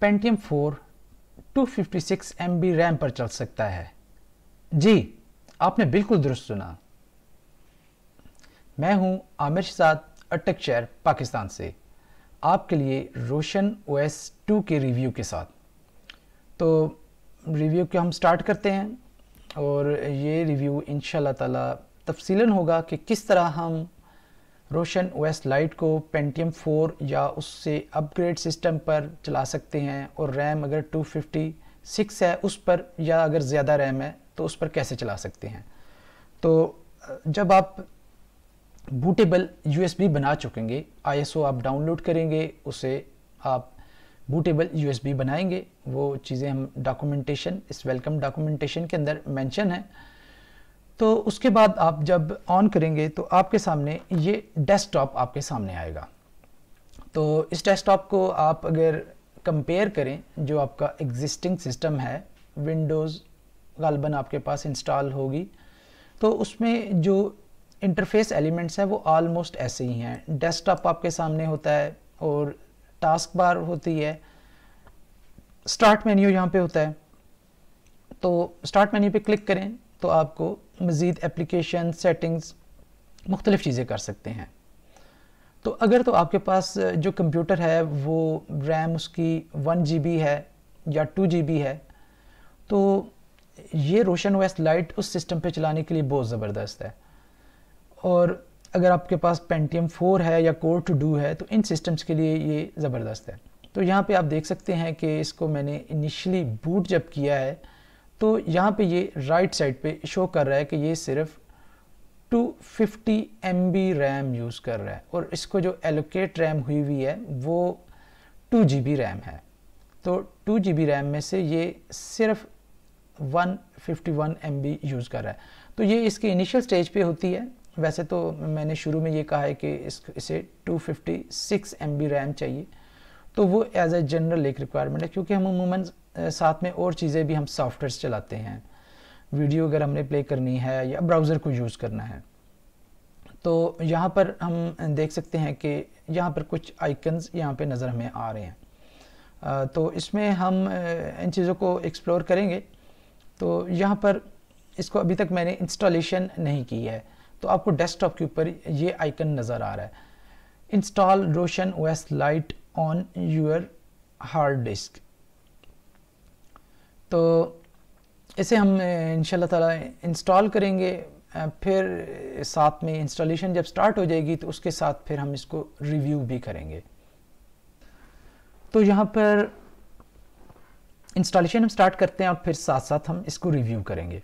Pentium four two fifty six 256 MB RAM पर चल सकता है जी आपने बिल्कुल दुरुस्त सुना मैं हूं आमिर शाद अटक शहर पाकिस्तान से आपके लिए रोशन ओ एस टू के रिव्यू के साथ तो रिव्यू को हम स्टार्ट करते हैं और ये रिव्यू इन ताला तफसीलन होगा कि किस तरह हम रोशन ओएस लाइट को पेंटियम 4 या उससे अपग्रेड सिस्टम पर चला सकते हैं और रैम अगर 256 है उस पर या अगर ज़्यादा रैम है तो उस पर कैसे चला सकते हैं तो जब आप बूटेबल यूएसबी बना चुकेंगे आईएसओ आप डाउनलोड करेंगे उसे आप बूटेबल यूएसबी बनाएंगे वो चीज़ें हम डॉक्यूमेंटेशन इस वेलकम डॉक्यूमेंटेशन के अंदर मैंशन है तो उसके बाद आप जब ऑन करेंगे तो आपके सामने ये डेस्कटॉप आपके सामने आएगा तो इस डेस्कटॉप को आप अगर कंपेयर करें जो आपका एग्जिस्टिंग सिस्टम है विंडोज़ गलबन आपके पास इंस्टॉल होगी तो उसमें जो इंटरफेस एलिमेंट्स हैं वो आलमोस्ट ऐसे ही हैं डेस्कटॉप आपके सामने होता है और टास्क बार होती है स्टार्ट मेन्यू यहाँ पे होता है तो स्टार्ट मेन्यू पे क्लिक करें तो आपको मज़ीद एप्लीकेशन सेटिंग्स मुख्तलिफ़ चीज़ें कर सकते हैं तो अगर तो आपके पास जो कंप्यूटर है वो रैम उसकी वन जी बी है या टू जी बी है तो ये रोशन वेस्ट लाइट उस सिस्टम पे चलाने के लिए बहुत ज़बरदस्त है और अगर आपके पास पेंटीएम फोर है या कोर टू डू है तो इन सिस्टम्स के लिए ये ज़बरदस्त है तो यहाँ पे आप देख सकते हैं कि इसको मैंने इनिशली बूट जब किया है तो यहाँ पे ये राइट साइड पे शो कर रहा है कि ये सिर्फ 250 fifty M B RAM use कर रहा है और इसको जो एलोकेट रैम हुई हुई है वो टू जी बी रैम है तो टू जी बी रैम में से ये सिर्फ 151 फिफ्टी एम यूज़ कर रहा है तो ये इसके इनिशियल स्टेज पे होती है वैसे तो मैंने शुरू में ये कहा है कि इस इसे 256 फिफ्टी रैम चाहिए तो वो एज ए जनरल एक रिक्वायरमेंट है क्योंकि हम उमूमन साथ में और चीज़ें भी हम सॉफ्टवेयर चलाते हैं वीडियो अगर हमने प्ले करनी है या ब्राउज़र को यूज़ करना है तो यहाँ पर हम देख सकते हैं कि यहाँ पर कुछ आइकन्स यहाँ पे नज़र हमें आ रहे हैं तो इसमें हम इन चीज़ों को एक्सप्लोर करेंगे तो यहाँ पर इसको अभी तक मैंने इंस्टॉलेशन नहीं की है तो आपको डेस्कटॉप के ऊपर ये आइकन नज़र आ रहा है install Roshan OS lite on your hard disk तो इसे हम इनशा तला इंस्टॉल करेंगे फिर साथ में इंस्टॉलेशन जब स्टार्ट हो जाएगी तो उसके साथ फिर हम इसको रिव्यू भी करेंगे तो यहाँ पर इंस्टॉलेशन हम स्टार्ट करते हैं और फिर साथ साथ हम इसको रिव्यू करेंगे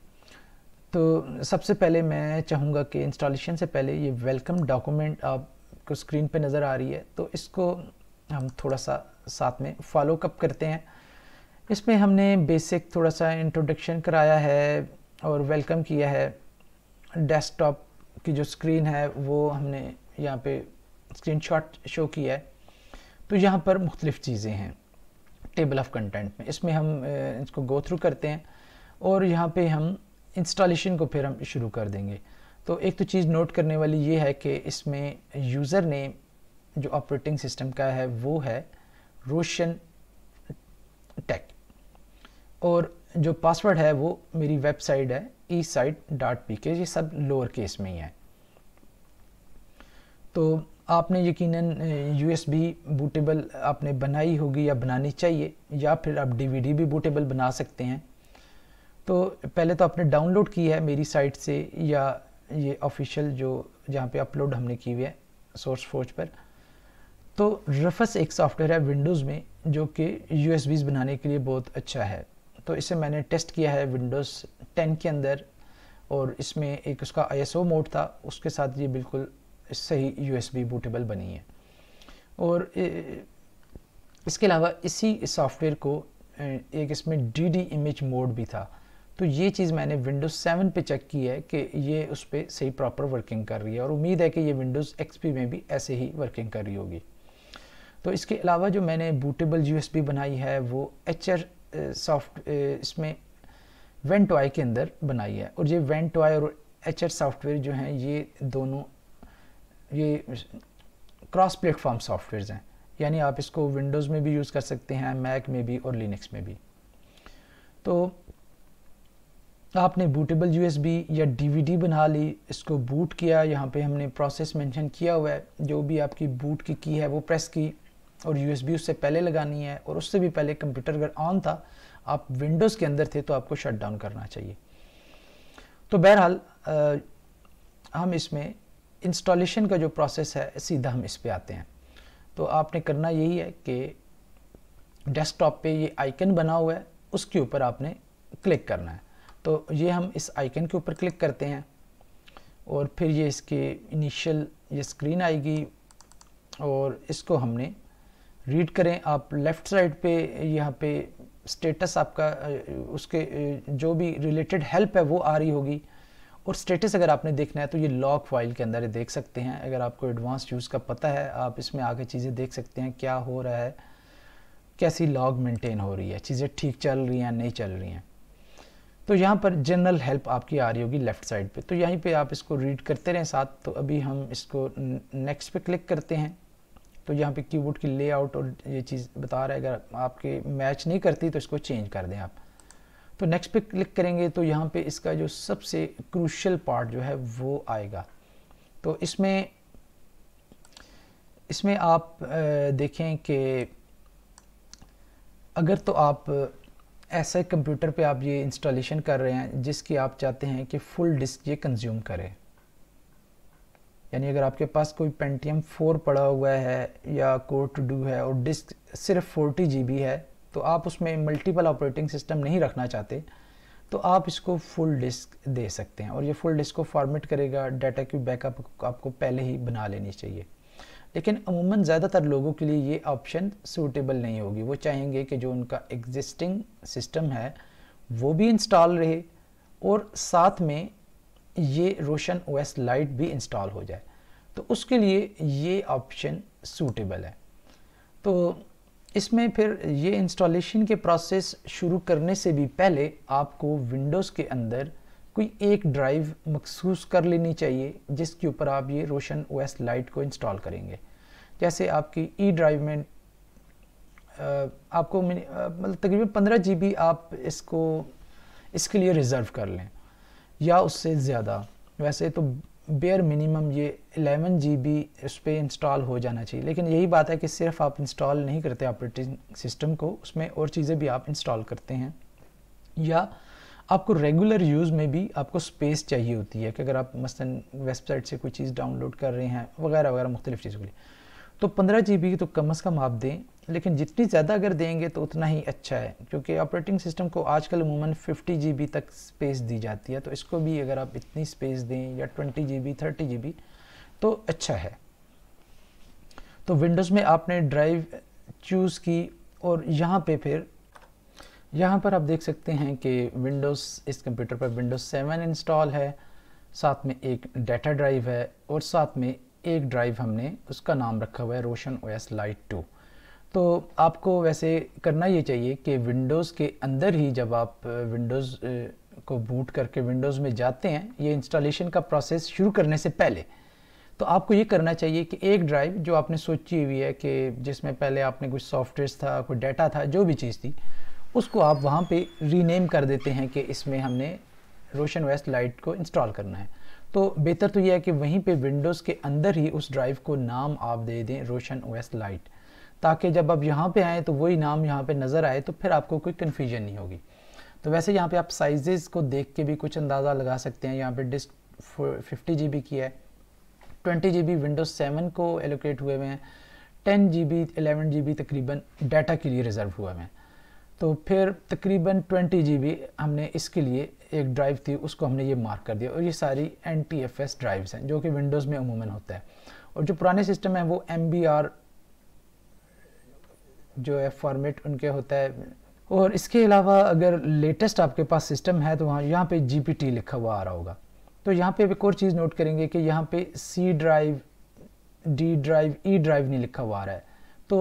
तो सबसे पहले मैं चाहूँगा कि इंस्टॉलेशन से पहले ये वेलकम डॉक्यूमेंट आपको स्क्रीन पे नज़र आ रही है तो इसको हम थोड़ा सा साथ में फॉलो कप करते हैं इसमें हमने बेसिक थोड़ा सा इंट्रोडक्शन कराया है और वेलकम किया है डेस्कटॉप की जो स्क्रीन है वो हमने यहाँ पे स्क्रीनशॉट शो किया है तो यहाँ पर मुख्तलिफ़ चीज़ें हैं टेबल ऑफ़ कंटेंट में इसमें हम इसको गो थ्रू करते हैं और यहाँ पे हम इंस्टॉलेशन को फिर हम शुरू कर देंगे तो एक तो चीज़ नोट करने वाली ये है कि इसमें यूज़र नेम जो ऑपरेटिंग सिस्टम का है वो है रोशन टेक और जो पासवर्ड है वो मेरी वेबसाइट है ई साइट डॉट पी के ये सब लोअर केस में ही है तो आपने यकीनन बी बूटेबल आपने बनाई होगी या बनानी चाहिए या फिर आप डीवीडी भी बूटेबल बना सकते हैं तो पहले तो आपने डाउनलोड की है मेरी साइट से या ये ऑफिशियल जो जहाँ पे अपलोड हमने की हुई है सोर्स फोर्ज पर तो रफस एक सॉफ्टवेयर है विंडोज़ में जो कि यू बनाने के लिए बहुत अच्छा है तो इसे मैंने टेस्ट किया है विंडोज़ टेन के अंदर और इसमें एक उसका आई मोड था उसके साथ ये बिल्कुल सही यू बूटेबल बनी है और इसके अलावा इसी सॉफ्टवेयर को एक इसमें डी डी इमेज मोड भी था तो ये चीज़ मैंने विंडोज़ सेवन पे चेक की है कि ये उस पर सही प्रॉपर वर्किंग कर रही है और उम्मीद है कि ये विंडोज़ एक्सपी में भी ऐसे ही वर्किंग कर रही होगी तो इसके अलावा जो मैंने बूटेबल यूएसबी बनाई है वो एच सॉफ्ट इसमें वाई के अंदर बनाई है और ये वाई और एच सॉफ्टवेयर जो हैं ये दोनों ये क्रॉस प्लेटफॉर्म सॉफ्टवेयर हैं यानी आप इसको विंडोज़ में भी यूज़ कर सकते हैं मैक में भी और लिनक्स में भी तो आपने बूटेबल यूएसबी या डीवीडी बना ली इसको बूट किया यहाँ पे हमने प्रोसेस मेंशन किया हुआ है जो भी आपकी बूट की की है वो प्रेस की और यूएसबी उससे पहले लगानी है और उससे भी पहले कंप्यूटर अगर ऑन था आप विंडोज़ के अंदर थे तो आपको शट डाउन करना चाहिए तो बहरहाल हम इसमें इंस्टॉलेशन का जो प्रोसेस है सीधा हम इस पर आते हैं तो आपने करना यही है कि डेस्कटॉप पे ये आइकन बना हुआ है उसके ऊपर आपने क्लिक करना है तो ये हम इस आइकन के ऊपर क्लिक करते हैं और फिर ये इसके इनिशियल ये स्क्रीन आएगी और इसको हमने रीड करें आप लेफ़्ट साइड पे यहाँ पे स्टेटस आपका उसके जो भी रिलेटेड हेल्प है वो आ रही होगी और स्टेटस अगर आपने देखना है तो ये लॉग फाइल के अंदर देख सकते हैं अगर आपको एडवांस यूज़ का पता है आप इसमें आगे चीज़ें देख सकते हैं क्या हो रहा है कैसी लॉग मेंटेन हो रही है चीज़ें ठीक चल रही हैं नहीं चल रही हैं तो यहाँ पर जनरल हेल्प आपकी आ रही होगी लेफ़्ट साइड पे तो यहीं पे आप इसको रीड करते रहें साथ तो अभी हम इसको नेक्स्ट पे क्लिक करते हैं तो यहाँ पे कीबोर्ड की लेआउट और ये चीज़ बता रहा है अगर आपके मैच नहीं करती तो इसको चेंज कर दें आप तो नेक्स्ट पे क्लिक करेंगे तो यहाँ पे इसका जो सबसे क्रूशल पार्ट जो है वो आएगा तो इसमें इसमें आप देखें कि अगर तो आप ऐसे कंप्यूटर पे आप ये इंस्टॉलेशन कर रहे हैं जिसकी आप चाहते हैं कि फुल डिस्क ये कंज्यूम करें यानी अगर आपके पास कोई पेंटीएम फोर पड़ा हुआ है या कोर टू डू है और डिस्क सिर्फ फोर्टी जी है तो आप उसमें मल्टीपल ऑपरेटिंग सिस्टम नहीं रखना चाहते तो आप इसको फुल डिस्क दे सकते हैं और ये फुल डिस्क को फॉर्मेट करेगा डाटा की बैकअप आपको पहले ही बना लेनी चाहिए लेकिन अमूमन ज़्यादातर लोगों के लिए ये ऑप्शन सूटेबल नहीं होगी वो चाहेंगे कि जो उनका एग्जिस्टिंग सिस्टम है वो भी इंस्टॉल रहे और साथ में ये रोशन ओएस लाइट भी इंस्टॉल हो जाए तो उसके लिए ये ऑप्शन सूटेबल है तो इसमें फिर ये इंस्टॉलेशन के प्रोसेस शुरू करने से भी पहले आपको विंडोज़ के अंदर कोई एक ड्राइव मखसूस कर लेनी चाहिए जिसके ऊपर आप ये रोशन ओएस लाइट को इंस्टॉल करेंगे जैसे आपकी ई ड्राइव में आपको मतलब तकरीबन पंद्रह जी आप इसको इसके लिए रिज़र्व कर लें या उससे ज़्यादा वैसे तो बेयर मिनिमम ये एलेवन जी बी इस पर इंस्टॉल हो जाना चाहिए लेकिन यही बात है कि सिर्फ आप इंस्टॉल नहीं करते ऑपरेटिंग सिस्टम को उसमें और चीज़ें भी आप इंस्टॉल करते हैं या आपको रेगुलर यूज़ में भी आपको स्पेस चाहिए होती है कि अगर आप मसलन वेबसाइट से कोई चीज़ डाउनलोड कर रहे हैं वगैरह वगैरह मुख्तलिफ चीज़ों के लिए तो पंद्रह जी बी तो कम अज़ कम आप दें लेकिन जितनी ज़्यादा अगर देंगे तो उतना ही अच्छा है क्योंकि ऑपरेटिंग सिस्टम को आजकल फ़िफ्टी 50 जीबी तक स्पेस दी जाती है तो इसको भी अगर आप इतनी स्पेस दें या 20 जीबी 30 जीबी तो अच्छा है तो विंडोज़ में आपने ड्राइव चूज़ की और यहाँ पे फिर यहाँ पर आप देख सकते हैं कि विंडोज़ इस कंप्यूटर पर विंडोज़ सेवन इंस्टॉल है साथ में एक डाटा ड्राइव है और साथ में एक ड्राइव हमने उसका नाम रखा हुआ है Roshan O S lite two तो आपको वैसे करना ये चाहिए कि विंडोज़ के अंदर ही जब आप विंडोज़ को बूट करके विंडोज़ में जाते हैं ये इंस्टॉलेशन का प्रोसेस शुरू करने से पहले तो आपको ये करना चाहिए कि एक ड्राइव जो आपने सोची हुई है कि जिसमें पहले आपने कुछ सॉफ्टवेयर था कोई डाटा था जो भी चीज़ थी उसको आप वहाँ पे रीनेम कर देते हैं कि इसमें हमने रोशन वेस्ट लाइट को इंस्टॉल करना है तो बेहतर तो यह है कि वहीं पे विंडोज़ के अंदर ही उस ड्राइव को नाम आप दे दें रोशन वेस्ट लाइट ताकि जब आप यहाँ पे आएँ तो वही नाम यहाँ पे नज़र आए तो फिर आपको कोई कन्फ्यूजन नहीं होगी तो वैसे यहाँ पे आप साइजेस को देख के भी कुछ अंदाज़ा लगा सकते हैं यहाँ पे डिस्क फिफ्टी जी बी की है twenty G B Windows seven को एलोकेट हुए हुए हैं ten G B eleven G B तकरीबन डाटा के लिए रिज़र्व हुए हुए हैं तो फिर तकरीबन ट्वेंटी जी बी हमने इसके लिए एक ड्राइव थी उसको हमने ये मार्क कर दिया और ये सारी N T F S drives हैं जो कि विंडोज़ में अमूमन होता है और जो पुराने सिस्टम हैं वो एम बी आर जो है फॉर्मेट उनके होता है और इसके अलावा अगर लेटेस्ट आपके पास सिस्टम है तो वहाँ यहाँ पे जी लिखा हुआ आ रहा होगा तो यहाँ पे एक और चीज़ नोट करेंगे कि यहाँ पे C drive D drive E drive नहीं लिखा हुआ आ रहा है तो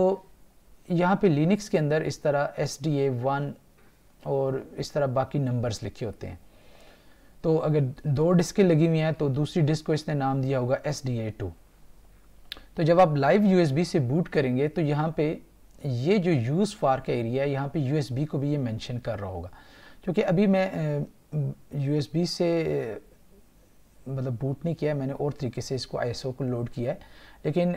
यहाँ पे लिनक्स के अंदर इस तरह एस डी ए वन और इस तरह बाकी नंबर्स लिखे होते हैं तो अगर दो डिस्कें लगी हुई हैं तो दूसरी डिस्क को इसने नाम दिया होगा एस तो जब आप लाइव यू से बूट करेंगे तो यहाँ पर ये जो यूज़ फार का एरिया है यहाँ पे यू को भी ये मेंशन कर रहा होगा क्योंकि अभी मैं यू से मतलब बूट नहीं किया है मैंने और तरीके से इसको आई को लोड किया है लेकिन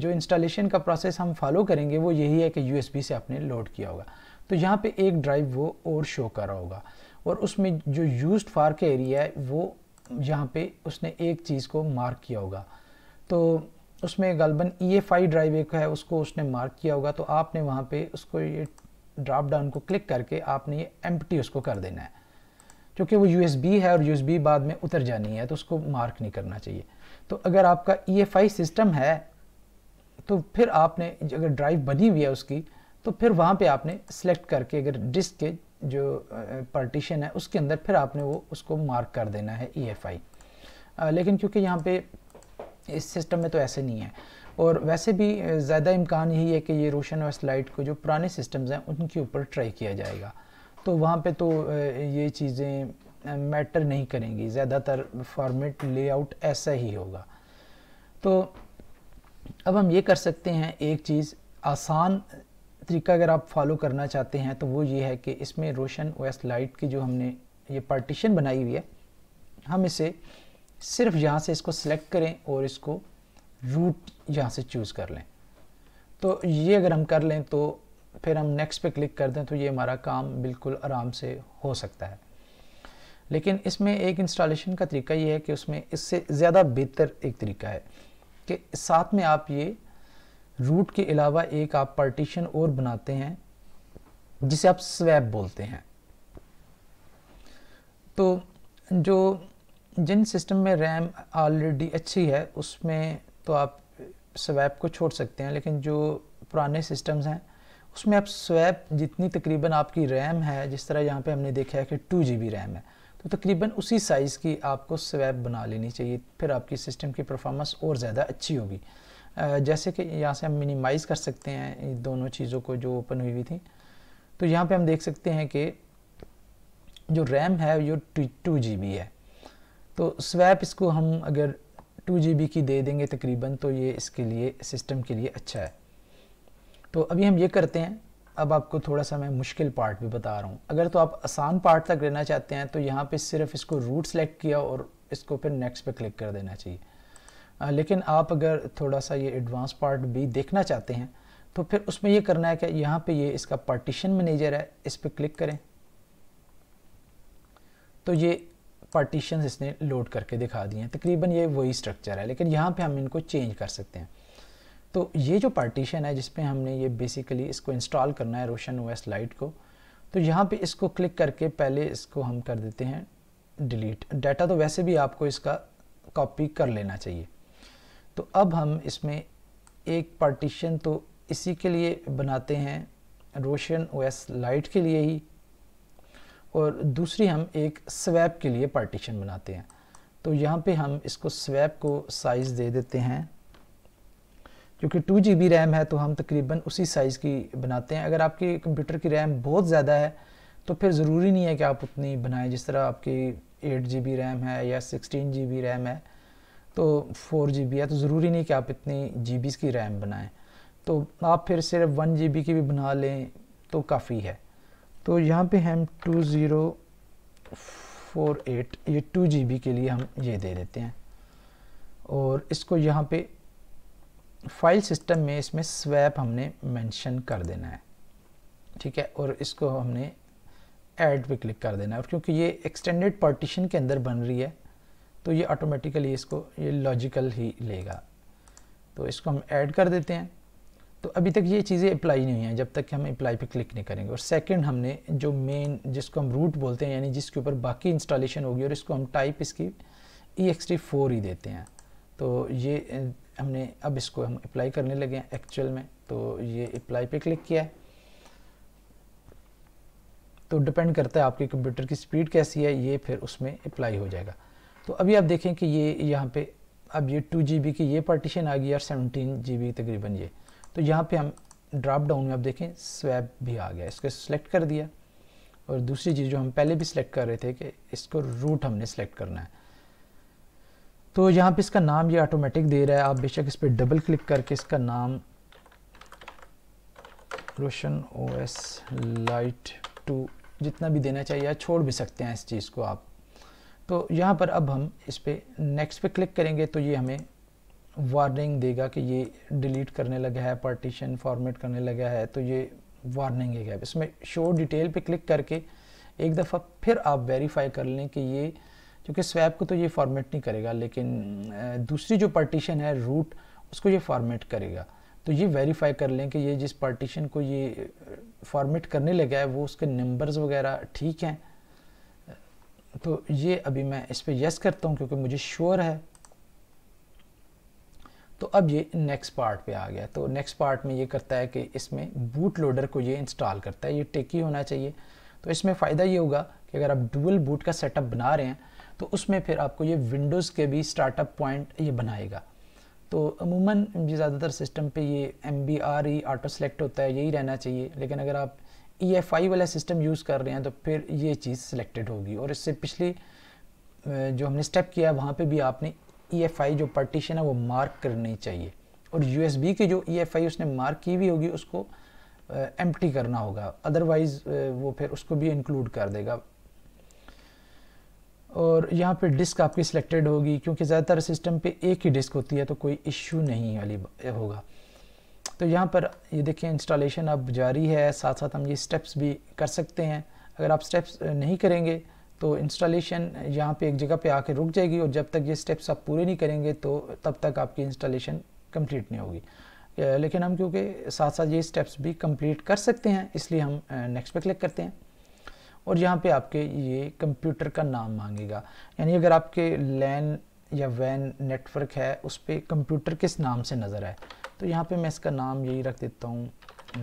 जो इंस्टॉलेशन का प्रोसेस हम फॉलो करेंगे वो यही है कि यू से आपने लोड किया होगा तो यहाँ पे एक ड्राइव वो और शो कर रहा होगा और उसमें जो यूज फार का एरिया है वो यहाँ पे उसने एक चीज़ को मार्क किया होगा तो उसमें गलबन ई एफ आई ड्राइव एक है उसको उसने मार्क किया होगा तो आपने वहाँ पे उसको ये ड्राप डाउन को क्लिक करके आपने ये एम उसको कर देना है क्योंकि वो यू है और यू बाद में उतर जानी है तो उसको मार्क नहीं करना चाहिए तो अगर आपका ई e सिस्टम है तो फिर आपने अगर ड्राइव बनी हुई है उसकी तो फिर वहाँ पे आपने सेलेक्ट करके अगर डिस्क के जो पार्टीशन है उसके अंदर फिर आपने वो उसको मार्क कर देना है ई e लेकिन क्योंकि यहाँ पे इस सिस्टम में तो ऐसे नहीं है और वैसे भी ज़्यादा इम्कान यही है कि ये रोशन और स्लाइट को जो पुराने सिस्टम्स हैं उनके ऊपर ट्राई किया जाएगा तो वहाँ पे तो ये चीज़ें मैटर नहीं करेंगी ज़्यादातर फॉर्मेट लेआउट ऐसा ही होगा तो अब हम ये कर सकते हैं एक चीज़ आसान तरीका अगर आप फॉलो करना चाहते हैं तो वो ये है कि इसमें रोशन और स्लाइट लाइट की जो हमने ये पार्टीशन बनाई हुई है हम इसे सिर्फ यहाँ से इसको सिलेक्ट करें और इसको रूट यहाँ से चूज़ कर लें तो ये अगर हम कर लें तो फिर हम नेक्स्ट पे क्लिक कर दें तो ये हमारा काम बिल्कुल आराम से हो सकता है लेकिन इसमें एक इंस्टॉलेशन का तरीका ये है कि उसमें इससे ज़्यादा बेहतर एक तरीका है कि साथ में आप ये रूट के अलावा एक आप पार्टीशन और बनाते हैं जिसे आप स्वैप बोलते हैं तो जो जिन सिस्टम में रैम ऑलरेडी अच्छी है उसमें तो आप स्वैप को छोड़ सकते हैं लेकिन जो पुराने सिस्टम्स हैं उसमें आप स्वैप जितनी तकरीबन आपकी रैम है जिस तरह यहाँ पे हमने देखा है कि टू जी बी रैम है तो तकरीबन उसी साइज़ की आपको स्वैप बना लेनी चाहिए फिर आपकी सिस्टम की परफॉर्मेंस और ज़्यादा अच्छी होगी जैसे कि यहाँ से हम मिनिमाइज़ कर सकते हैं दोनों चीज़ों को जो ओपन हुई हुई थी तो यहाँ पर हम देख सकते हैं कि जो रैम है वो टू जी बी है तो स्वैप इसको हम अगर टू जी की दे देंगे तकरीबन तो ये इसके लिए सिस्टम के लिए अच्छा है तो अभी हम ये करते हैं अब आपको थोड़ा सा मैं मुश्किल पार्ट भी बता रहा हूँ अगर तो आप आसान पार्ट तक लेना चाहते हैं तो यहाँ पे सिर्फ इसको रूट सेलेक्ट किया और इसको फिर नेक्स्ट पे क्लिक कर देना चाहिए आ, लेकिन आप अगर थोड़ा सा ये एडवांस पार्ट भी देखना चाहते हैं तो फिर उसमें ये करना है कि यहाँ पे ये इसका पार्टीशन मैनेजर है इस पर क्लिक करें तो ये पार्टीशन इसने लोड करके दिखा दिए हैं तकरीबन ये वही स्ट्रक्चर है लेकिन यहाँ पे हम इनको चेंज कर सकते हैं तो ये जो पार्टीशन है जिसपे हमने ये बेसिकली इसको इंस्टॉल करना है रोशन ओ लाइट को तो यहाँ पे इसको क्लिक करके पहले इसको हम कर देते हैं डिलीट डाटा तो वैसे भी आपको इसका कॉपी कर लेना चाहिए तो अब हम इसमें एक पार्टीशन तो इसी के लिए बनाते हैं रोशन ओ लाइट के लिए ही और दूसरी हम एक स्वैप के लिए पार्टीशन बनाते हैं तो यहाँ पे हम इसको स्वैप को साइज़ दे देते हैं क्योंकि टू जी बी रैम है तो हम तकरीबन उसी साइज़ की बनाते हैं अगर आपके कंप्यूटर की रैम बहुत ज़्यादा है तो फिर ज़रूरी नहीं है कि आप उतनी बनाएं जिस तरह आपकी एट जी बी रैम है या सिक्सटीन जी बी रैम है तो फोर जी बी है तो ज़रूरी नहीं कि आप इतनी जी बीज़ की रैम बनाएं तो आप फिर सिर्फ वन जी बी की भी बना लें तो काफ़ी है तो यहाँ पे हम टू ज़ीरो फोर एट ये टू जी के लिए हम ये दे देते हैं और इसको यहाँ पे फाइल सिस्टम में इसमें स्वैप हमने मेंशन कर देना है ठीक है और इसको हमने ऐड पे क्लिक कर देना है और क्योंकि ये एक्सटेंडेड पार्टीशन के अंदर बन रही है तो ये ऑटोमेटिकली इसको ये लॉजिकल ही लेगा तो इसको हम ऐड कर देते हैं तो अभी तक ये चीज़ें अप्लाई नहीं हुई हैं जब तक कि हम अप्लाई पे क्लिक नहीं करेंगे और सेकंड हमने जो मेन जिसको हम रूट बोलते हैं यानी जिसके ऊपर बाकी इंस्टॉलेशन होगी और इसको हम टाइप इसकी ई एक्स टी फोर ही देते हैं तो ये हमने अब इसको हम अप्लाई करने लगे हैं एक्चुअल में तो ये अप्लाई पे क्लिक किया है तो डिपेंड करता है आपके कंप्यूटर की स्पीड कैसी है ये फिर उसमें अप्लाई हो जाएगा तो अभी आप देखें कि ये यहाँ पर अब ये टू जी की ये पार्टीशन आ गई और सेवनटीन जी तकरीबन ये तो यहाँ पे हम ड्रॉप डाउन में आप देखें स्वैप भी आ गया इसको सिलेक्ट कर दिया और दूसरी चीज़ जो हम पहले भी सिलेक्ट कर रहे थे कि इसको रूट हमने सेलेक्ट करना है तो यहाँ पे इसका नाम ये ऑटोमेटिक दे रहा है आप बेशक इस पर डबल क्लिक करके इसका नाम Roshan O S lite two जितना भी देना चाहिए छोड़ भी सकते हैं इस चीज़ को आप तो यहाँ पर अब हम इस पर नेक्स्ट पे क्लिक करेंगे तो ये हमें वार्निंग देगा कि ये डिलीट करने लगा है पार्टीशन फॉर्मेट करने लगा है तो ये वार्निंग है इसमें शो डिटेल पे क्लिक करके एक दफ़ा फिर आप वेरीफाई कर लें कि ये क्योंकि स्वैप को तो ये फॉर्मेट नहीं करेगा लेकिन दूसरी जो पार्टीशन है रूट उसको ये फॉर्मेट करेगा तो ये वेरीफाई कर लें कि ये जिस पार्टीशन को ये फॉर्मेट करने लगा है वो उसके नंबर्स वगैरह ठीक हैं तो ये अभी मैं इस पर यस करता हूँ क्योंकि मुझे श्योर है तो अब ये नेक्स्ट पार्ट पे आ गया तो नेक्स्ट पार्ट में ये करता है कि इसमें बूट लोडर को ये इंस्टॉल करता है ये टेकी होना चाहिए तो इसमें फ़ायदा ये होगा कि अगर आप डुअल बूट का सेटअप बना रहे हैं तो उसमें फिर आपको ये विंडोज़ के भी स्टार्टअप पॉइंट ये बनाएगा तो अमूमन ज़्यादातर सिस्टम पे ये M B R E auto select होता है यही रहना चाहिए लेकिन अगर आप ई एफ आई वाला सिस्टम यूज़ कर रहे हैं तो फिर ये चीज़ सिलेक्टेड होगी और इससे पिछले जो हमने स्टेप किया है वहाँ पे भी आपने ई e जो पार्टीशन है वो मार्क करनी चाहिए और यू की जो ई e उसने मार्क की हुई होगी उसको एम uh, करना होगा अदरवाइज़ uh, वो फिर उसको भी इंक्लूड कर देगा और यहाँ पे डिस्क आपकी सिलेक्टेड होगी क्योंकि ज़्यादातर सिस्टम पे एक ही डिस्क होती है तो कोई इश्यू नहीं वाली होगा तो यहाँ पर ये देखिए इंस्टॉलेशन अब जारी है साथ साथ हम ये स्टेप्स भी कर सकते हैं अगर आप स्टेप्स नहीं करेंगे तो इंस्टॉलेशन यहाँ पे एक जगह पे आके रुक जाएगी और जब तक ये स्टेप्स आप पूरे नहीं करेंगे तो तब तक आपकी इंस्टॉलेशन कंप्लीट नहीं होगी लेकिन हम क्योंकि साथ साथ ये स्टेप्स भी कंप्लीट कर सकते हैं इसलिए हम नेक्स्ट पे क्लिक करते हैं और यहाँ पे आपके ये कंप्यूटर का नाम मांगेगा यानी अगर आपके लैन या वैन नेटवर्क है उस पर कंप्यूटर किस नाम से नज़र आए तो यहाँ पर मैं इसका नाम यही रख देता हूँ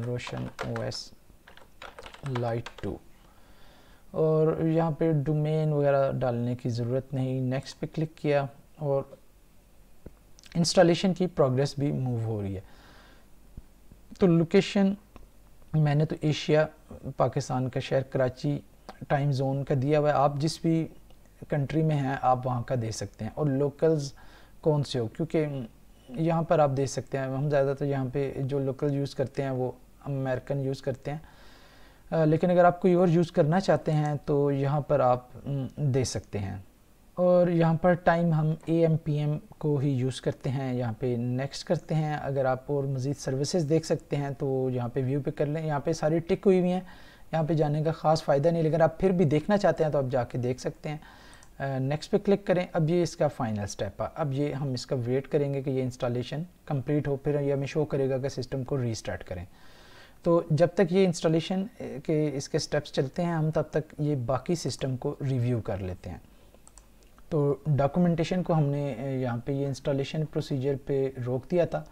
Roshan O S lite two और यहाँ पे डोमेन वगैरह डालने की ज़रूरत नहीं नेक्स्ट पे क्लिक किया और इंस्टॉलेशन की प्रोग्रेस भी मूव हो रही है तो लोकेशन मैंने तो एशिया पाकिस्तान का शहर कराची टाइम जोन का दिया हुआ है आप जिस भी कंट्री में हैं आप वहाँ का दे सकते हैं और लोकल्स कौन से हो क्योंकि यहाँ पर आप दे सकते हैं हम ज़्यादातर यहाँ पे जो लोकल यूज़ करते हैं वो अमेरिकन यूज़ करते हैं लेकिन अगर आप कोई और यूज़ करना चाहते हैं तो यहाँ पर आप दे सकते हैं और यहाँ पर टाइम हम ए एम पी एम को ही यूज़ करते हैं यहाँ पे नेक्स्ट करते हैं अगर आप और मज़ीद सर्विसेज देख सकते हैं तो यहाँ पे व्यू पे कर लें यहाँ पे सारी टिक हुई हुई हैं यहाँ पे जाने का ख़ास फ़ायदा नहीं लेकिन आप फिर भी देखना चाहते हैं तो आप जाके देख सकते हैं नेक्स्ट पे क्लिक करें अब ये इसका फ़ाइनल स्टेप है अब ये हम इसका वेट करेंगे कि ये इंस्टॉलेशन कम्प्लीट हो फिर ये हमें शो करेगा कि सिस्टम को रीस्टार्ट करें तो जब तक ये इंस्टॉलेशन के इसके स्टेप्स चलते हैं हम तब तक ये बाकी सिस्टम को रिव्यू कर लेते हैं तो डॉक्यूमेंटेशन को हमने यहाँ पे ये इंस्टॉलेशन प्रोसीजर पे रोक दिया था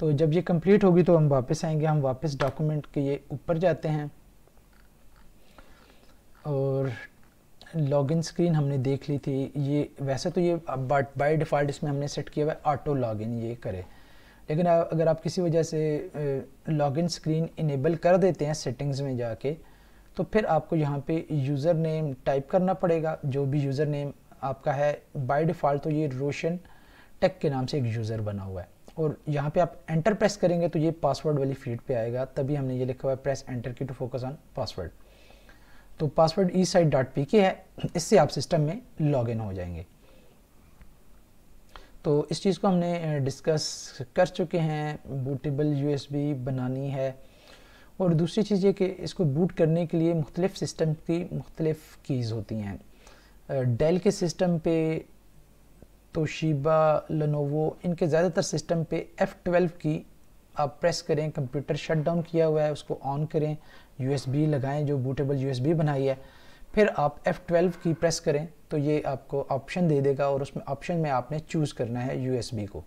तो जब ये कंप्लीट होगी तो हम वापस आएंगे हम वापस डॉक्यूमेंट के ये ऊपर जाते हैं और लॉगिन स्क्रीन हमने देख ली थी ये वैसे तो ये बट बाय डिफ़ॉल्ट इसमें हमने सेट किया हुआ ऑटो ऑटो लॉगिन ये करे लेकिन अगर आप किसी वजह से लॉगिन स्क्रीन इनेबल कर देते हैं सेटिंग्स में जाके तो फिर आपको यहाँ पे यूज़र नेम टाइप करना पड़ेगा जो भी यूज़र नेम आपका है बाय डिफ़ॉल्ट तो ये रोशन टेक के नाम से एक यूज़र बना हुआ है और यहाँ पे आप एंटर प्रेस करेंगे तो ये पासवर्ड वाली फील्ड पे आएगा तभी हमने ये लिखा हुआ है press enter key to focus on password तो password e site dot P K है इससे आप सिस्टम में लॉग इन हो जाएंगे तो इस चीज़ को हमने डिस्कस कर चुके हैं बूटेबल यू बनानी है और दूसरी चीज़ ये कि इसको बूट करने के लिए मुख्तलिफ़ सिस्टम की मुख्तलिफ़ कीज़ होती हैं डेल के सिस्टम पे तोशीबा लनोवो इनके ज़्यादातर सिस्टम पे एफ़ की आप प्रेस करें कंप्यूटर शट डाउन किया हुआ है उसको ऑन करें यू लगाएं जो बूटेबल यू बनाई है फिर आप F12 की प्रेस करें तो ये आपको ऑप्शन दे देगा और उसमें ऑप्शन में आपने चूज़ करना है यू को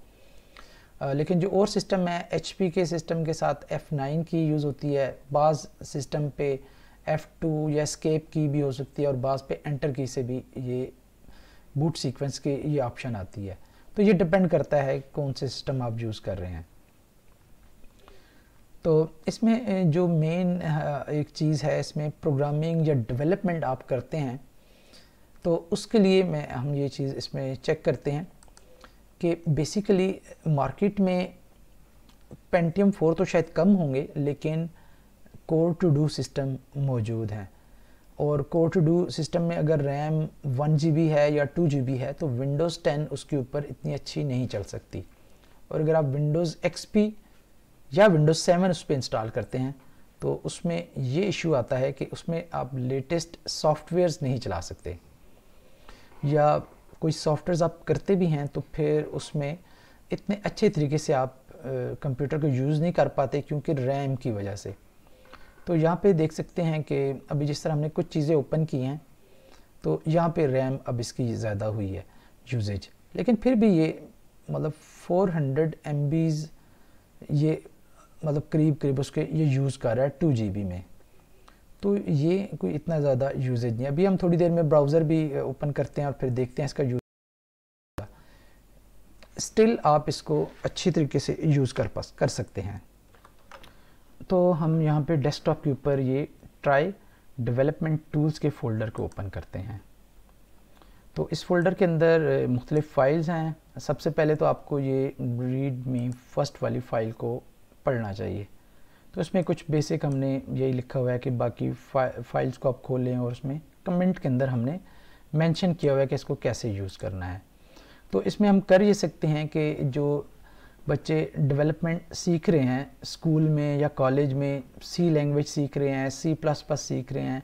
आ, लेकिन जो और सिस्टम है एच के सिस्टम के साथ F9 की यूज़ होती है बाज़ सिस्टम पे F2 या स्केप की भी हो सकती है और बाज़ पे एंटर की से भी ये बूट सीक्वेंस की ये ऑप्शन आती है तो ये डिपेंड करता है कौन से सिस्टम आप यूज़ कर रहे हैं तो इसमें जो मेन एक चीज़ है इसमें प्रोग्रामिंग या डेवलपमेंट आप करते हैं तो उसके लिए मैं हम ये चीज़ इसमें चेक करते हैं कि बेसिकली मार्केट में पेंटियम फोर तो शायद कम होंगे लेकिन कोर टू डू सिस्टम मौजूद हैं और कोर टू डू सिस्टम में अगर रैम वन जी है या टू जी है तो विंडोज़ टेन उसके ऊपर इतनी अच्छी नहीं चल सकती और अगर आप विंडोज़ एक्स पी या विंडोज़ सेवन उस पर इंस्टॉल करते हैं तो उसमें ये इशू आता है कि उसमें आप लेटेस्ट सॉफ्टवेयर्स नहीं चला सकते या कोई सॉफ्टवेयर्स आप करते भी हैं तो फिर उसमें इतने अच्छे तरीके से आप कंप्यूटर को यूज़ नहीं कर पाते क्योंकि रैम की वजह से तो यहाँ पे देख सकते हैं कि अभी जिस तरह हमने कुछ चीज़ें ओपन की हैं तो यहाँ पे रैम अब इसकी ज़्यादा हुई है यूजेज लेकिन फिर भी ये मतलब 400 हंड्रेड ये मतलब करीब करीब उसके ये यूज़ कर रहा है टू जी में तो ये कोई इतना ज़्यादा यूजेज नहीं अभी हम थोड़ी देर में ब्राउज़र भी ओपन करते हैं और फिर देखते हैं इसका यूज स्टिल आप इसको अच्छी तरीके से यूज़ कर पस कर सकते हैं तो हम यहाँ पे डेस्कटॉप के ऊपर ये ट्राई डेवलपमेंट टूल्स के फ़ोल्डर को ओपन करते हैं तो इस फोल्डर के अंदर मुख्तलिफ़ फ़ाइल्स हैं सबसे पहले तो आपको ये रीड मी फ़र्स्ट वाली फ़ाइल को पढ़ना चाहिए तो इसमें कुछ बेसिक हमने यही लिखा हुआ है कि बाकी फा, फाइल्स को आप खोलें और उसमें कमेंट के अंदर हमने मेंशन किया हुआ है कि इसको कैसे यूज़ करना है तो इसमें हम कर ये सकते हैं कि जो बच्चे डेवलपमेंट सीख रहे हैं स्कूल में या कॉलेज में सी लैंग्वेज सीख रहे हैं सी प्लस प्लस सीख रहे हैं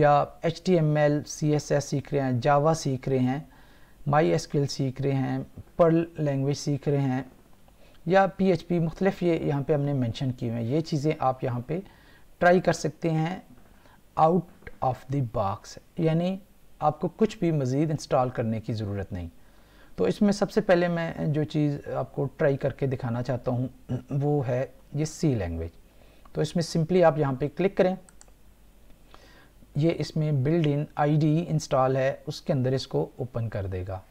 या H T M L C S S सीख रहे हैं जावा सीख रहे हैं माई एस सीख रहे हैं पर्ल लैंग्वेज सीख रहे हैं या पी एच पी मुख्तलिफ ये यहाँ पर हमने मैंशन किए हुए हैं ये चीज़ें आप यहाँ पर ट्राई कर सकते हैं आउट ऑफ द बॉक्स यानी आपको कुछ भी मज़ीद इंस्टॉल करने की ज़रूरत नहीं तो इसमें सबसे पहले मैं जो चीज़ आपको ट्राई करके दिखाना चाहता हूँ वो है ये सी लैंग्वेज तो इसमें सिंपली आप यहाँ पे क्लिक करें ये इसमें बिल्ड इन डी इंस्टॉल है उसके अंदर इसको ओपन कर देगा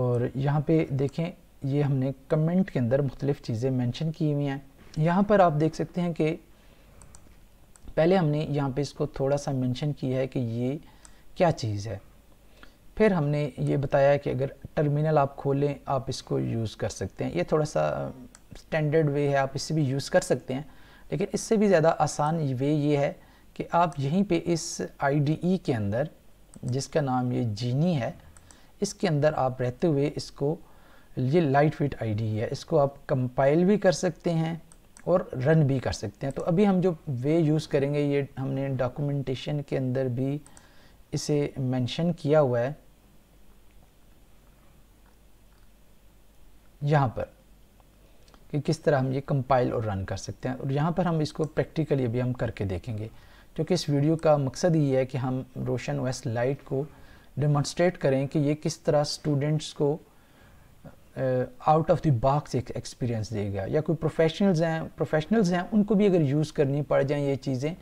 और यहाँ पे देखें ये हमने कमेंट के अंदर मुख्तलिफ़ चीज़ें मैंशन की हुई हैं यहाँ पर आप देख सकते हैं कि पहले हमने यहाँ पे इसको थोड़ा सा मेंशन किया है कि ये क्या चीज़ है फिर हमने ये बताया है कि अगर टर्मिनल आप खोलें आप इसको यूज़ कर सकते हैं ये थोड़ा सा स्टैंडर्ड वे है आप इससे भी यूज़ कर सकते हैं लेकिन इससे भी ज़्यादा आसान वे ये है कि आप यहीं पे इस आई के अंदर जिसका नाम ये जीनी है इसके अंदर आप रहते हुए इसको ये लाइट वेट आई है इसको आप कंपाइल भी कर सकते हैं और रन भी कर सकते हैं तो अभी हम जो वे यूज़ करेंगे ये हमने डॉक्यूमेंटेशन के अंदर भी इसे मेंशन किया हुआ है यहाँ पर कि किस तरह हम ये कंपाइल और रन कर सकते हैं और यहाँ पर हम इसको प्रैक्टिकली अभी हम करके देखेंगे क्योंकि इस वीडियो का मकसद ये है कि हम रोशन वेस्ट लाइट को डेमोन्स्ट्रेट करें कि ये किस तरह स्टूडेंट्स को आउट ऑफ द बॉक्स एक एक्सपीरियंस देगा या कोई प्रोफेशनल्स हैं प्रोफेशनल्स हैं उनको भी अगर यूज़ करनी पड़ जाएँ ये चीज़ें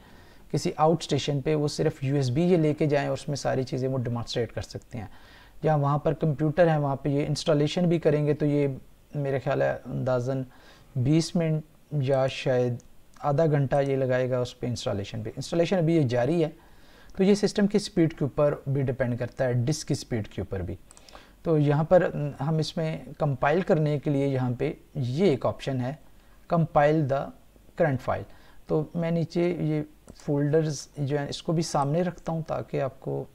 किसी आउट स्टेशन पे वो सिर्फ यू एस बी ये लेके जाएँ और उसमें सारी चीज़ें वो डिमॉन्स्ट्रेट कर सकते हैं या वहाँ पर कंप्यूटर है वहाँ पर ये इंस्टॉलेशन भी करेंगे तो ये मेरे ख्याल है अंदाजन बीस मिनट या शायद आधा घंटा ये लगाएगा उस पर इंस्टॉलेशन पे इंस्टॉलेशन अभी ये जारी है तो ये सिस्टम की स्पीड के ऊपर भी डिपेंड करता है डिस्क की स्पीड के ऊपर भी तो यहाँ पर हम इसमें कंपाइल करने के लिए यहाँ पे ये एक ऑप्शन है कंपाइल द करंट फाइल तो मैं नीचे ये फोल्डर्स जो है इसको भी सामने रखता हूँ ताकि आपको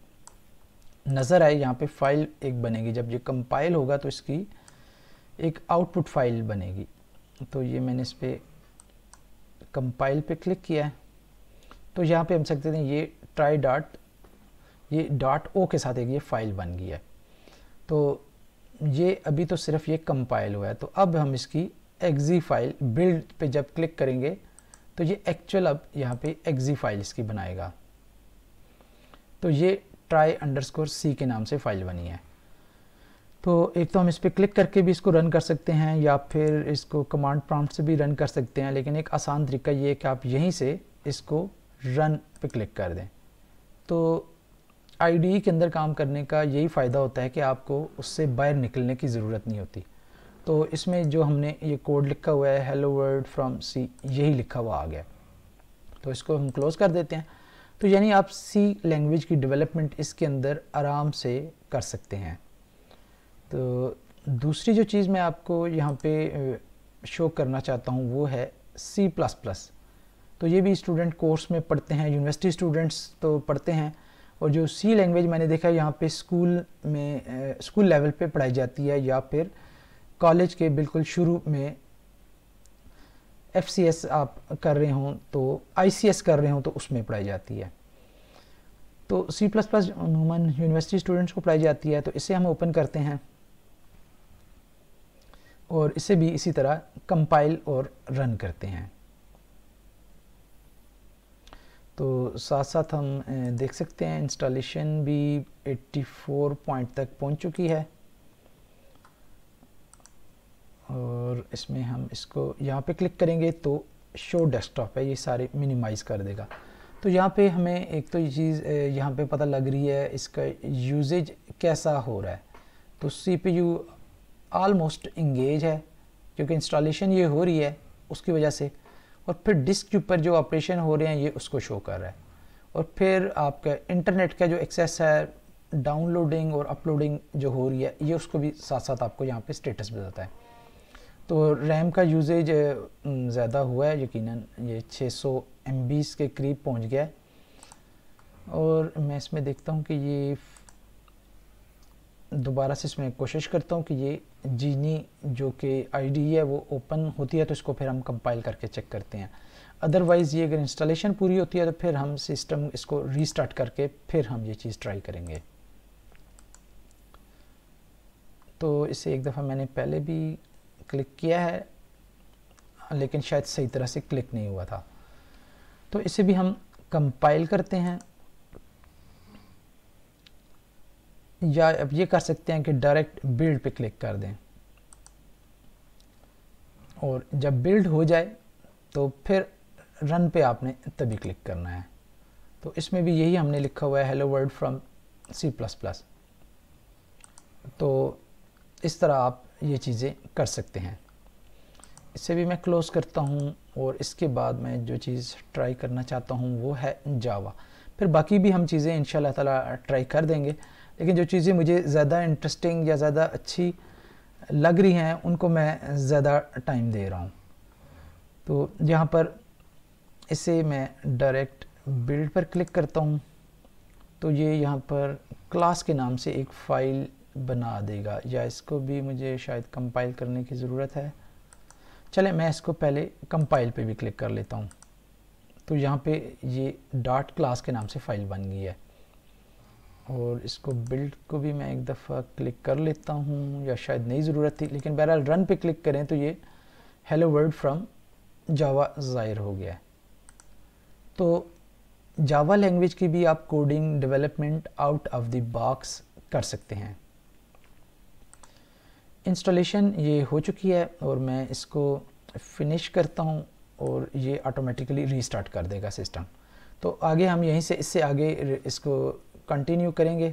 नज़र आए यहाँ पे फाइल एक बनेगी जब ये कंपाइल होगा तो इसकी एक आउटपुट फाइल बनेगी तो ये मैंने इस पर कंपाइल पे क्लिक किया है तो यहाँ पे हम सकते हैं ये ट्राई डॉट ये डॉट ओ के साथ एक ये फाइल बन गई है तो ये अभी तो सिर्फ ये कंपाइल हुआ है तो अब हम इसकी एक्जी फाइल बिल्ड पे जब क्लिक करेंगे तो ये एक्चुअल अब यहाँ पे एक्जी फाइल इसकी बनाएगा तो ये ट्राई अंडरस्कोर सी के नाम से फाइल बनी है तो एक तो हम इस पर क्लिक करके भी इसको रन कर सकते हैं या फिर इसको कमांड प्रॉम्प्ट से भी रन कर सकते हैं लेकिन एक आसान तरीका ये है कि आप यहीं से इसको रन पे क्लिक कर दें तो आई e के अंदर काम करने का यही फ़ायदा होता है कि आपको उससे बाहर निकलने की ज़रूरत नहीं होती तो इसमें जो हमने ये कोड लिखा हुआ है हेलो वर्ड फ्रॉम सी यही लिखा हुआ आ गया तो इसको हम क्लोज़ कर देते हैं तो यानी आप सी लैंग्वेज की डेवलपमेंट इसके अंदर आराम से कर सकते हैं तो दूसरी जो चीज़ मैं आपको यहाँ पे शो करना चाहता हूँ वो है सी प्लस प्लस तो ये भी स्टूडेंट कोर्स में पढ़ते हैं यूनिवर्सिटी स्टूडेंट्स तो पढ़ते हैं और जो सी लैंग्वेज मैंने देखा यहाँ पे स्कूल में स्कूल लेवल पे पढ़ाई जाती है या फिर कॉलेज के बिल्कुल शुरू में एफ आप कर रहे हों तो आई कर रहे हों तो उसमें पढ़ाई जाती है तो सी प्लस प्लस अमूमन यूनिवर्सिटी स्टूडेंट्स को पढ़ाई जाती है तो इसे हम ओपन करते हैं और इसे भी इसी तरह कंपाइल और रन करते हैं तो साथ साथ हम देख सकते हैं इंस्टॉलेशन भी 84 पॉइंट तक पहुंच चुकी है और इसमें हम इसको यहाँ पे क्लिक करेंगे तो शो डेस्कटॉप है ये सारे मिनिमाइज़ कर देगा तो यहाँ पे हमें एक तो ये चीज़ यहाँ पे पता लग रही है इसका यूजेज कैसा हो रहा है तो C P U almost engage है क्योंकि इंस्टॉलेशन ये हो रही है उसकी वजह से और फिर डिस्क के ऊपर जो ऑपरेशन हो रहे हैं ये उसको शो कर रहा है और फिर आपका इंटरनेट का जो एक्सेस है डाउनलोडिंग और अपलोडिंग जो हो रही है ये उसको भी साथ साथ आपको यहाँ पे स्टेटस बताता है तो रैम का यूजेज ज़्यादा हुआ है यकीनन ये 600 सौ के करीब पहुँच गया है और मैं इसमें देखता हूँ कि ये दोबारा से इसमें कोशिश करता हूँ कि ये जीनी जो कि आईडी e है वो ओपन होती है तो इसको फिर हम कंपाइल करके चेक करते हैं अदरवाइज़ ये अगर इंस्टॉलेशन पूरी होती है तो फिर हम सिस्टम इसको रीस्टार्ट करके फिर हम ये चीज़ ट्राई करेंगे तो इसे एक दफ़ा मैंने पहले भी क्लिक किया है लेकिन शायद सही तरह से क्लिक नहीं हुआ था तो इसे भी हम कंपाइल करते हैं या अब ये कर सकते हैं कि डायरेक्ट बिल्ड पे क्लिक कर दें और जब बिल्ड हो जाए तो फिर रन पे आपने तभी क्लिक करना है तो इसमें भी यही हमने लिखा हुआ है hello world from C plus plus तो इस तरह आप ये चीज़ें कर सकते हैं इसे भी मैं क्लोज़ करता हूँ और इसके बाद मैं जो चीज़ ट्राई करना चाहता हूँ वो है जावा फिर बाकी भी हम चीज़ें इन ताला ट्राई कर देंगे लेकिन जो चीज़ें मुझे ज़्यादा इंटरेस्टिंग या ज़्यादा अच्छी लग रही हैं उनको मैं ज़्यादा टाइम दे रहा हूँ तो यहाँ पर इसे मैं डायरेक्ट बिल्ड पर क्लिक करता हूँ तो ये यहाँ पर क्लास के नाम से एक फ़ाइल बना देगा या इसको भी मुझे शायद कंपाइल करने की ज़रूरत है चले मैं इसको पहले कंपाइल पे भी क्लिक कर लेता हूँ तो यहाँ पे ये डार्ट क्लास के नाम से फ़ाइल बन गई है और इसको बिल्ड को भी मैं एक दफ़ा क्लिक कर लेता हूँ या शायद नहीं ज़रूरत थी लेकिन बहरहाल रन पे क्लिक करें तो ये हेलो वर्ड फ्रॉम जावा ज़ाहिर हो गया है तो जावा लैंग्वेज की भी आप coding development out of the box कर सकते हैं इंस्टॉलेशन ये हो चुकी है और मैं इसको फिनिश करता हूँ और ये ऑटोमेटिकली रीस्टार्ट कर देगा सिस्टम तो आगे हम यहीं से इससे आगे इसको कंटिन्यू करेंगे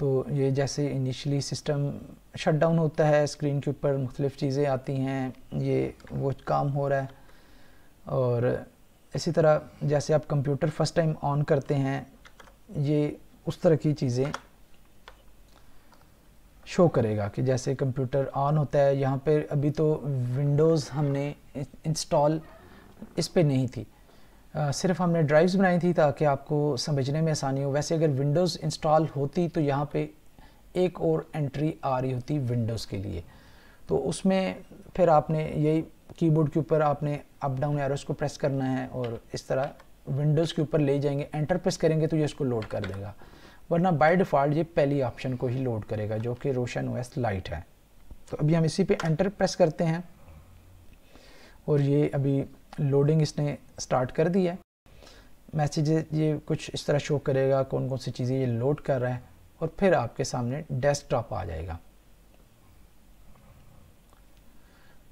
तो ये जैसे इनिशली सिस्टम शट डाउन होता है स्क्रीन के ऊपर मुख्तलिफ़ चीज़ें आती हैं ये वो काम हो रहा है और इसी तरह जैसे आप कंप्यूटर फर्स्ट टाइम ऑन करते हैं ये उस तरह की चीज़ें शो करेगा कि जैसे कंप्यूटर ऑन होता है यहाँ पर अभी तो विंडोज़ हमने इंस्टॉल इस पर नहीं थी सिर्फ हमने ड्राइव्स बनाई थी ताकि आपको समझने में आसानी हो वैसे अगर विंडोज़ इंस्टॉल होती तो यहाँ पे एक और एंट्री आ रही होती विंडोज़ के लिए तो उसमें फिर आपने यही कीबोर्ड के ऊपर आपने अप डाउन एरोस को प्रेस करना है और इस तरह विंडोज़ के ऊपर ले जाएंगे एंटर प्रेस करेंगे तो ये उसको लोड कर देगा वरना बाय डिफ़ॉल्ट ये पहली ऑप्शन को ही लोड करेगा जो कि रोशन ओएस लाइट है तो अभी हम इसी पे एंटर प्रेस करते हैं और ये अभी लोडिंग इसने स्टार्ट कर दी है मैसेज ये कुछ इस तरह शो करेगा कौन कौन सी चीज़ें ये लोड कर रहा है और फिर आपके सामने डेस्कटॉप आ जाएगा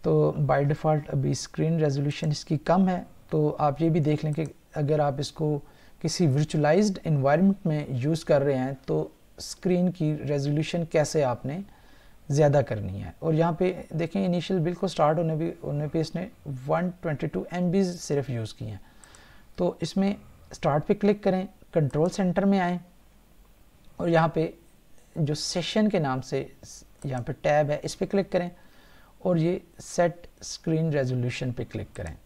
तो बाय डिफ़ॉल्ट अभी स्क्रीन रेजोल्यूशन इसकी कम है तो आप ये भी देख लें कि अगर आप इसको किसी वर्चुअलाइज्ड इन्वायरमेंट में यूज़ कर रहे हैं तो स्क्रीन की रेजोल्यूशन कैसे आपने ज़्यादा करनी है और यहाँ पे देखें इनिशियल बिल को स्टार्ट होने भी होने पे इसने 122 ट्वेंटी सिर्फ यूज़ किए हैं तो इसमें स्टार्ट पे क्लिक करें कंट्रोल सेंटर में आएँ और यहाँ पे जो सेशन के नाम से यहाँ पे टैब है इस पर क्लिक करें और ये सेट स्क्रीन रेजोल्यूशन पे क्लिक करें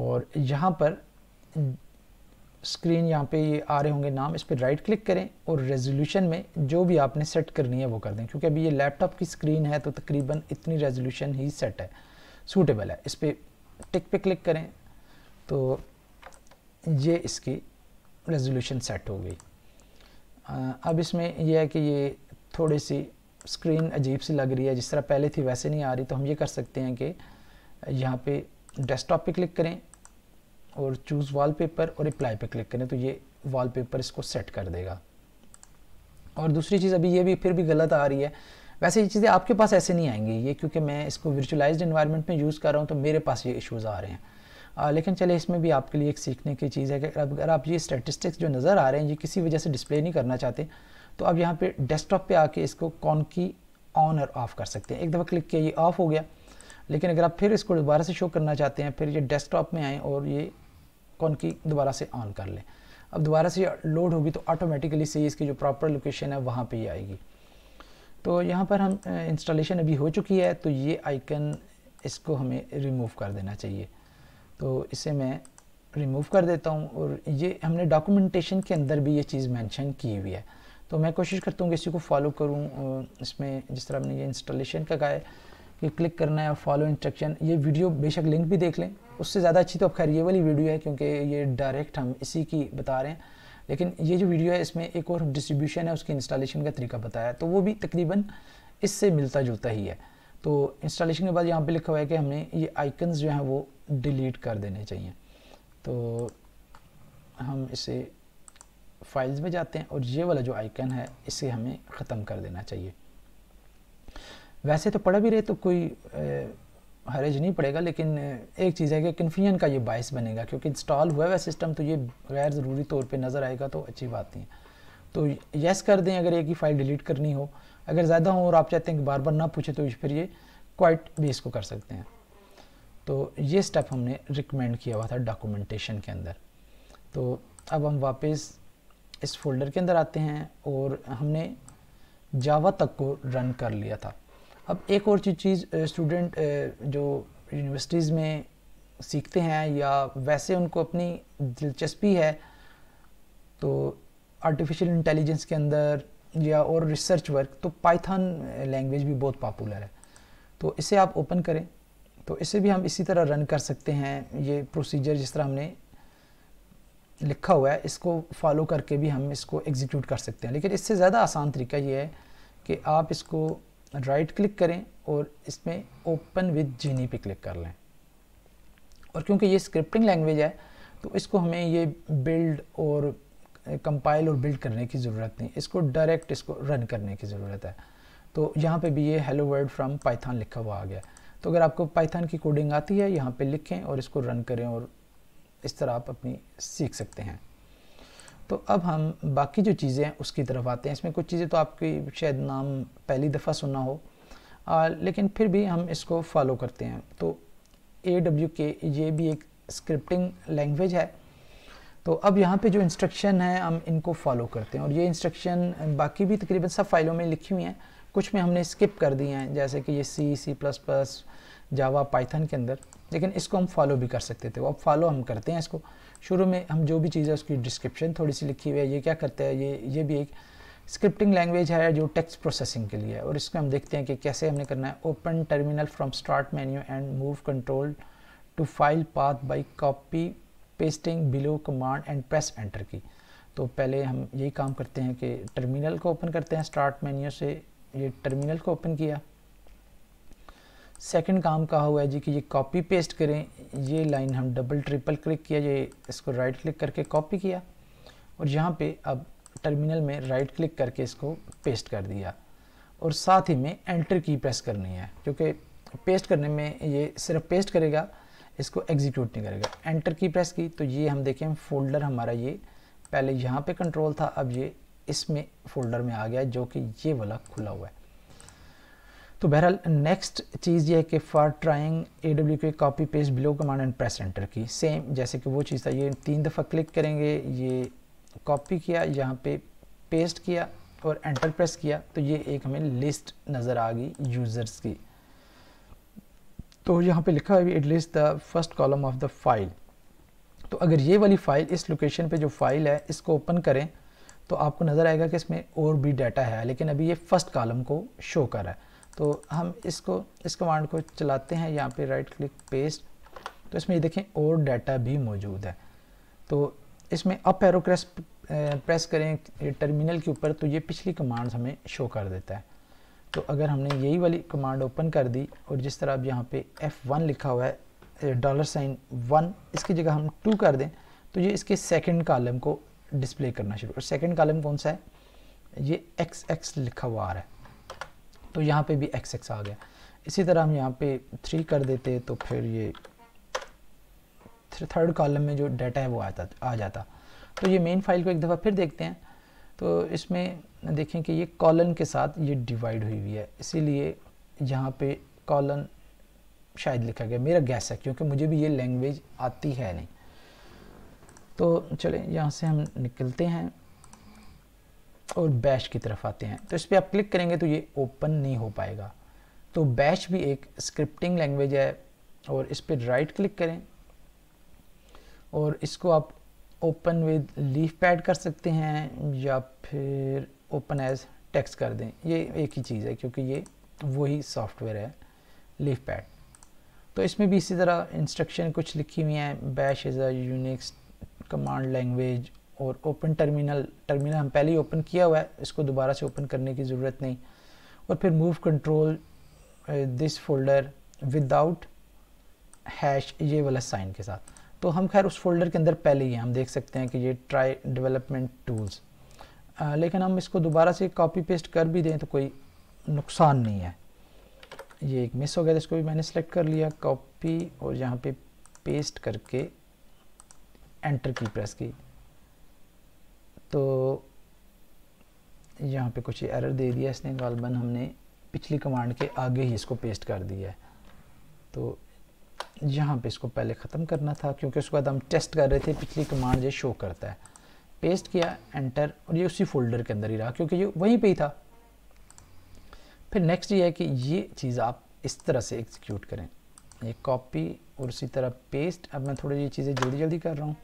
और यहाँ पर स्क्रीन यहाँ पे ये आ रहे होंगे नाम इस पर राइट क्लिक करें और रेजोल्यूशन में जो भी आपने सेट करनी है वो कर दें क्योंकि अभी ये लैपटॉप की स्क्रीन है तो तकरीबन इतनी रेजोल्यूशन ही सेट है सूटेबल है इस पर टिक पे क्लिक करें तो ये इसकी रेजोल्यूशन सेट हो गई अब इसमें यह है कि ये थोड़ी सी स्क्रीन अजीब सी लग रही है जिस तरह पहले थी वैसे नहीं आ रही तो हम ये कर सकते हैं कि यहाँ पे डेस्कटॉप पे क्लिक करें और चूज़ वॉलपेपर और अप्लाई पे क्लिक करें तो ये वॉलपेपर इसको सेट कर देगा और दूसरी चीज़ अभी ये भी फिर भी गलत आ रही है वैसे ये चीज़ें आपके पास ऐसे नहीं आएंगी ये क्योंकि मैं इसको वर्चुअलाइज्ड इन्वायरमेंट में यूज़ कर रहा हूँ तो मेरे पास ये इशूज़ आ रहे हैं आ, लेकिन चले इसमें भी आपके लिए एक सीखने की चीज़ है कि अगर आप ये स्टेटिस्टिक्स जो नज़र आ रहे हैं ये किसी वजह से डिस्प्ले नहीं करना चाहते तो आप यहाँ पे डेस्कटॉप पे आके इसको कौन की ऑन और ऑफ़ कर सकते हैं एक दफ़ा क्लिक किया ये ऑफ़ हो गया लेकिन अगर आप फिर इसको दोबारा से शो करना चाहते हैं फिर ये डेस्कटॉप में आएँ और ये कौन की दोबारा से ऑन कर लें अब दोबारा से लोड होगी तो ऑटोमेटिकली से इसकी जो प्रॉपर लोकेशन है वहाँ पे ही आएगी तो यहाँ पर हम इंस्टॉलेशन अभी हो चुकी है तो ये आइकन इसको हमें रिमूव कर देना चाहिए तो इसे मैं रिमूव कर देता हूँ और ये हमने डॉक्यूमेंटेशन के अंदर भी ये चीज़ मेंशन की हुई है तो मैं कोशिश करता हूँ कि इसी को फॉलो करूँ इसमें जिस तरह हमने ये इंस्टॉलेशन का गाया कि क्लिक करना है फॉलो इंस्ट्रक्शन ये वीडियो बेशक लिंक भी देख लें उससे ज़्यादा अच्छी तो अब खैर ये वाली वीडियो है क्योंकि ये डायरेक्ट हम इसी की बता रहे हैं लेकिन ये जो वीडियो है इसमें एक और डिस्ट्रीब्यूशन है उसकी इंस्टॉलेशन का तरीका बताया तो वो भी तकरीबन इससे मिलता जुलता ही है तो इंस्टॉलेशन के बाद यहाँ पे लिखा हुआ है कि हमें ये आइकन्स जो हैं वो डिलीट कर देने चाहिए तो हम इसे फाइल्स में जाते हैं और ये वाला जो आइकन है इसे हमें ख़त्म कर देना चाहिए वैसे तो पढ़ भी रहे तो कोई हरेज नहीं पड़ेगा लेकिन एक चीज़ है कि कन्फ्यूजन का ये बायस बनेगा क्योंकि इंस्टॉल हुआ हुआ सिस्टम तो ये गैर ज़रूरी तौर पे नज़र आएगा तो अच्छी बात नहीं है तो यस कर दें अगर एक ही फाइल डिलीट करनी हो अगर ज़्यादा हो और आप चाहते हैं कि बार बार ना पूछे तो फिर ये क्वाइट भी इसको कर सकते हैं तो ये स्टेप हमने रिकमेंड किया हुआ था डॉक्यूमेंटेशन के अंदर तो अब हम वापस इस फोल्डर के अंदर आते हैं और हमने जावा तक को रन कर लिया था अब एक और चीज़ स्टूडेंट जो यूनिवर्सिटीज़ में सीखते हैं या वैसे उनको अपनी दिलचस्पी है तो आर्टिफिशियल इंटेलिजेंस के अंदर या और रिसर्च वर्क तो पाइथन लैंग्वेज भी बहुत पॉपुलर है तो इसे आप ओपन करें तो इसे भी हम इसी तरह रन कर सकते हैं ये प्रोसीजर जिस तरह हमने लिखा हुआ है इसको फॉलो करके भी हम इसको एग्जीक्यूट कर सकते हैं लेकिन इससे ज़्यादा आसान तरीका ये है कि आप इसको राइट क्लिक करें और इसमें ओपन विद जीनी पे क्लिक कर लें और क्योंकि ये स्क्रिप्टिंग लैंग्वेज है तो इसको हमें ये बिल्ड और कंपाइल और बिल्ड करने की ज़रूरत नहीं इसको डायरेक्ट इसको रन करने की ज़रूरत है तो यहाँ पे भी ये हेलो वर्ड फ्रॉम पाइथान लिखा हुआ आ गया तो अगर आपको पाइथान की कोडिंग आती है यहाँ पे लिखें और इसको रन करें और इस तरह आप अपनी सीख सकते हैं तो अब हम बाकी जो चीज़ें हैं उसकी तरफ आते हैं इसमें कुछ चीज़ें तो आपकी शायद नाम पहली दफ़ा सुना हो आ, लेकिन फिर भी हम इसको फॉलो करते हैं तो ए डब्ल्यू के ये भी एक स्क्रिप्टिंग लैंग्वेज है तो अब यहाँ पे जो इंस्ट्रक्शन है हम इनको फॉलो करते हैं और ये इंस्ट्रक्शन बाकी भी तकरीबन सब फाइलों में लिखी हुई हैं कुछ में हमने स्किप कर दिए हैं जैसे कि ये C C plus plus Java Python के अंदर लेकिन इसको हम फॉलो भी कर सकते थे अब फॉलो हम करते हैं इसको शुरू में हम जो भी चीज़ है उसकी डिस्क्रिप्शन थोड़ी सी लिखी हुई है ये क्या करता है ये ये भी एक स्क्रिप्टिंग लैंग्वेज है जो टेक्स्ट प्रोसेसिंग के लिए है और इसमें हम देखते हैं कि कैसे हमने करना है open terminal from start menu and move control to file path by copy pasting below command and press enter key तो पहले हम यही काम करते हैं कि टर्मिनल को ओपन करते हैं स्टार्ट मेन्यू से ये टर्मिनल को ओपन किया सेकंड काम कहा हुआ है जी कि ये कॉपी पेस्ट करें ये लाइन हम डबल ट्रिपल क्लिक किया ये इसको राइट क्लिक करके कॉपी किया और यहाँ पे अब टर्मिनल में राइट क्लिक करके इसको पेस्ट कर दिया और साथ ही में एंटर की प्रेस करनी है क्योंकि पेस्ट करने में ये सिर्फ पेस्ट करेगा इसको एग्जीक्यूट नहीं करेगा एंटर की प्रेस की तो ये हम देखें फोल्डर हमारा ये पहले यहाँ पे कंट्रोल था अब ये इसमें फोल्डर में आ गया जो कि ये वाला खुला हुआ है तो बहरहाल नेक्स्ट चीज़ ये है कि for trying A W K copy paste below command and press enter key same जैसे कि वो चीज़ था ये तीन दफ़ा क्लिक करेंगे ये कॉपी किया यहाँ पे पेस्ट किया और एंटर प्रेस किया तो ये एक हमें लिस्ट नज़र आ गई यूज़र्स की तो यहाँ पे लिखा है it list the first column of the file तो अगर ये वाली फ़ाइल इस लोकेशन पे जो फ़ाइल है इसको ओपन करें तो आपको नज़र आएगा कि इसमें और भी डाटा है लेकिन अभी ये फ़र्स्ट कॉलम को शो कर रहा है तो हम इसको इस कमांड को चलाते हैं यहाँ पे राइट क्लिक पेस्ट तो इसमें ये देखें और डाटा भी मौजूद है तो इसमें अप एरो प्रेस प्रेस करें टर्मिनल के ऊपर तो ये पिछली कमांड हमें शो कर देता है तो अगर हमने यही वाली कमांड ओपन कर दी और जिस तरह अब यहाँ पे F1 लिखा हुआ है डॉलर साइन वन इसकी जगह हम टू कर दें तो ये इसके सेकंड कॉलम को डिस्प्ले करना शुरू और सेकंड कॉलम कौन सा है ये एक्स एक्स लिखा हुआ आ रहा है तो यहाँ पे भी एक्स एक्स आ गया इसी तरह हम यहाँ पे थ्री कर देते तो फिर ये थर्ड कॉलम में जो डाटा है वो आता आ जाता तो ये मेन फाइल को एक दफ़ा फिर देखते हैं तो इसमें देखें कि ये कॉलन के साथ ये डिवाइड हुई हुई है इसीलिए यहाँ पे कॉलन शायद लिखा गया मेरा गैस है क्योंकि मुझे भी ये लैंग्वेज आती है नहीं तो चलें यहाँ से हम निकलते हैं और बैश की तरफ आते हैं तो इस पर आप क्लिक करेंगे तो ये ओपन नहीं हो पाएगा तो बैश भी एक स्क्रिप्टिंग लैंग्वेज है और इस पर राइट क्लिक करें और इसको आप ओपन विद लीफ पैड कर सकते हैं या फिर ओपन एज टेक्स कर दें ये एक ही चीज़ है क्योंकि ये वही सॉफ्टवेयर है लीफ पैड तो इसमें भी इसी तरह इंस्ट्रक्शन कुछ लिखी हुई हैं bash is a Unix command language और ओपन टर्मिनल टर्मिनल हम पहले ही ओपन किया हुआ है इसको दोबारा से ओपन करने की ज़रूरत नहीं और फिर move control this folder without hash ये वाला साइन के साथ तो हम खैर उस फोल्डर के अंदर पहले ही हैं हम देख सकते हैं कि ये ट्राई डेवलपमेंट टूल्स लेकिन हम इसको दोबारा से कॉपी पेस्ट कर भी दें तो कोई नुकसान नहीं है ये एक मिस हो गया था इसको भी मैंने सेलेक्ट कर लिया कॉपी और यहाँ पे पेस्ट करके एंटर की प्रेस की तो यहाँ पे कुछ एरर दे दिया इसने गालबन हमने पिछली कमांड के आगे ही इसको पेस्ट कर दिया है तो यहाँ पे इसको पहले ख़त्म करना था क्योंकि उसके बाद हम टेस्ट कर रहे थे पिछली कमांड ये शो करता है पेस्ट किया एंटर और ये उसी फोल्डर के अंदर ही रहा क्योंकि ये वहीं पे ही था फिर नेक्स्ट ये है कि ये चीज़ आप इस तरह से एग्जीक्यूट करें ये कॉपी और उसी तरह पेस्ट अब मैं थोड़ी ये चीज़ें जल्दी जल्दी कर रहा हूँ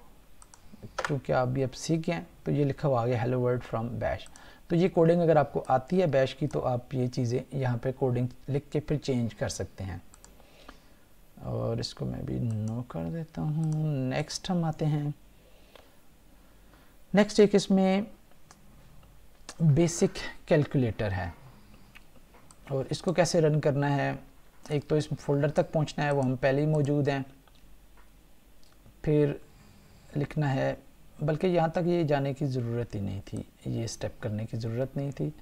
क्योंकि आप भी अब सीख गए तो ये लिखा हुआ आ गया हेलो वर्ड फ्रॉम बैश तो ये कोडिंग अगर आपको आती है बैश की तो आप ये चीज़ें यहाँ पे कोडिंग लिख के फिर चेंज कर सकते हैं और इसको मैं भी नो कर देता हूँ नेक्स्ट हम आते हैं नेक्स्ट एक इसमें बेसिक कैलकुलेटर है और इसको कैसे रन करना है एक तो इस फोल्डर तक पहुँचना है वो हम पहले ही मौजूद हैं फिर लिखना है बल्कि यहाँ तक ये जाने की ज़रूरत ही नहीं थी ये स्टेप करने की ज़रूरत नहीं थी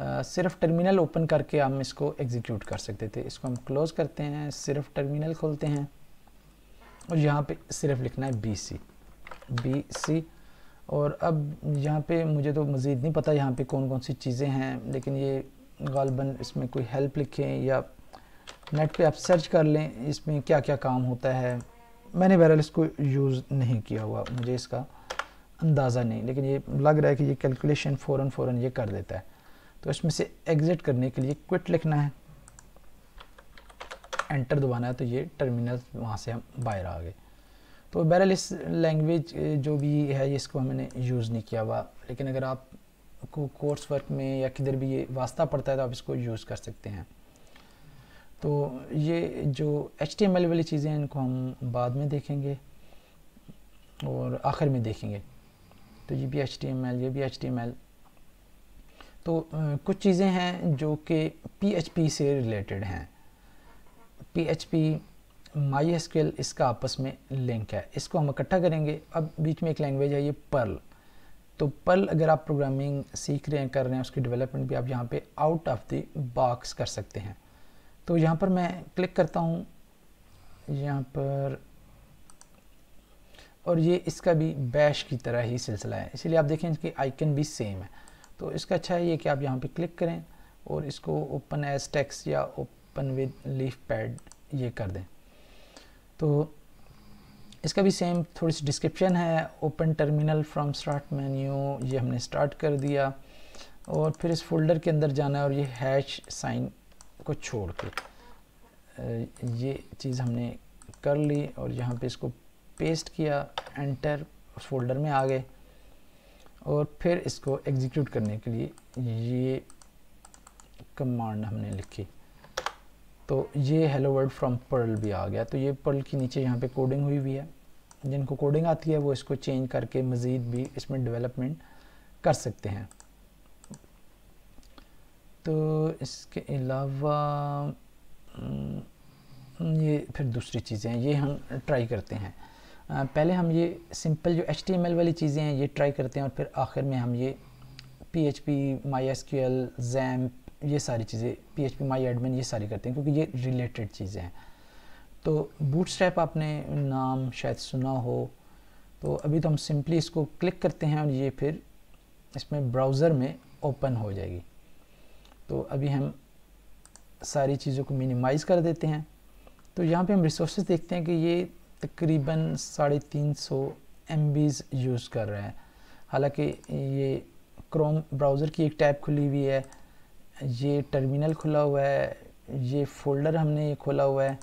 आ, सिर्फ टर्मिनल ओपन करके हम इसको एग्जीक्यूट कर सकते थे इसको हम क्लोज़ करते हैं सिर्फ टर्मिनल खोलते हैं और यहाँ पे सिर्फ लिखना है बी सी बी सी और अब यहाँ पे मुझे तो मज़ीद नहीं पता यहाँ पे कौन कौन सी चीज़ें हैं लेकिन ये गालबन इसमें कोई हेल्प लिखें या नेट पे आप सर्च कर लें इसमें क्या क्या काम होता है मैंने बहरहाल इसको यूज़ नहीं किया हुआ मुझे इसका अंदाज़ा नहीं लेकिन ये लग रहा है कि ये कैलकुलेशन फ़ौर फ़ौर ये कर देता है तो इसमें से एग्ज़िट करने के लिए क्विट लिखना है एंटर दबाना है तो ये टर्मिनल वहाँ से हम बाहर आ गए तो बहरहाल इस लैंग्वेज जो भी है ये इसको हमने यूज़ नहीं किया हुआ लेकिन अगर आप को कोर्स वर्क में या किधर भी ये वास्ता पड़ता है तो आप इसको यूज़ कर सकते हैं तो ये जो एच वाली चीज़ें हैं इनको हम बाद में देखेंगे और आखिर में देखेंगे तो ये भी एच ये भी एच तो कुछ चीज़ें हैं जो कि पी से रिलेटेड हैं P H P my scale इसका आपस में लिंक है इसको हम इकट्ठा करेंगे अब बीच में एक लैंग्वेज है ये पर्ल तो पर्ल अगर आप प्रोग्रामिंग सीख रहे हैं कर रहे हैं उसकी डेवलपमेंट भी आप यहाँ पे आउट ऑफ द बॉक्स कर सकते हैं तो यहाँ पर मैं क्लिक करता हूँ यहाँ पर और ये इसका भी बैश की तरह ही सिलसिला है इसीलिए आप देखें इसकी आइकन भी सेम है तो इसका अच्छा है ये कि आप यहाँ पे क्लिक करें और इसको ओपन एज टेक्स या ओपन विद लीफ पैड ये कर दें तो इसका भी सेम थोड़ी सी डिस्क्रिप्शन है open terminal from start menu ये हमने स्टार्ट कर दिया और फिर इस फोल्डर के अंदर जाना है और ये हैश साइन को छोड़ के ये चीज़ हमने कर ली और यहाँ पे इसको पेस्ट किया एंटर फोल्डर में आ गए और फिर इसको एग्जीक्यूट करने के लिए ये कमांड हमने लिखी तो ये हेलो वर्ड फ्रॉम पर्ल भी आ गया तो ये पर्ल के नीचे यहाँ पे कोडिंग हुई हुई है जिनको कोडिंग आती है वो इसको चेंज करके मज़ीद भी इसमें डेवलपमेंट कर सकते हैं तो इसके अलावा ये फिर दूसरी चीज़ें हैं ये हम ट्राई करते हैं पहले हम ये सिंपल जो एच वाली चीज़ें हैं ये ट्राई करते हैं और फिर आखिर में हम ये P H P my S Q L जैम्प ये सारी चीज़ें P H P my admin ये सारी करते हैं क्योंकि ये रिलेटेड चीज़ें हैं तो बूट स्ट्रैप आपने नाम शायद सुना हो तो अभी तो हम सिंपली इसको क्लिक करते हैं और ये फिर इसमें ब्राउज़र में ओपन हो जाएगी तो अभी हम सारी चीज़ों को मिनिमाइज़ कर देते हैं तो यहाँ पे हम रिसोर्स देखते हैं कि ये तकरीबन साढ़े तीन सौ एम बीज़ यूज़ कर रहे हैं हालांकि ये क्रोम ब्राउज़र की एक टैब खुली हुई है ये टर्मिनल खुला हुआ है ये फोल्डर हमने ये खोला हुआ है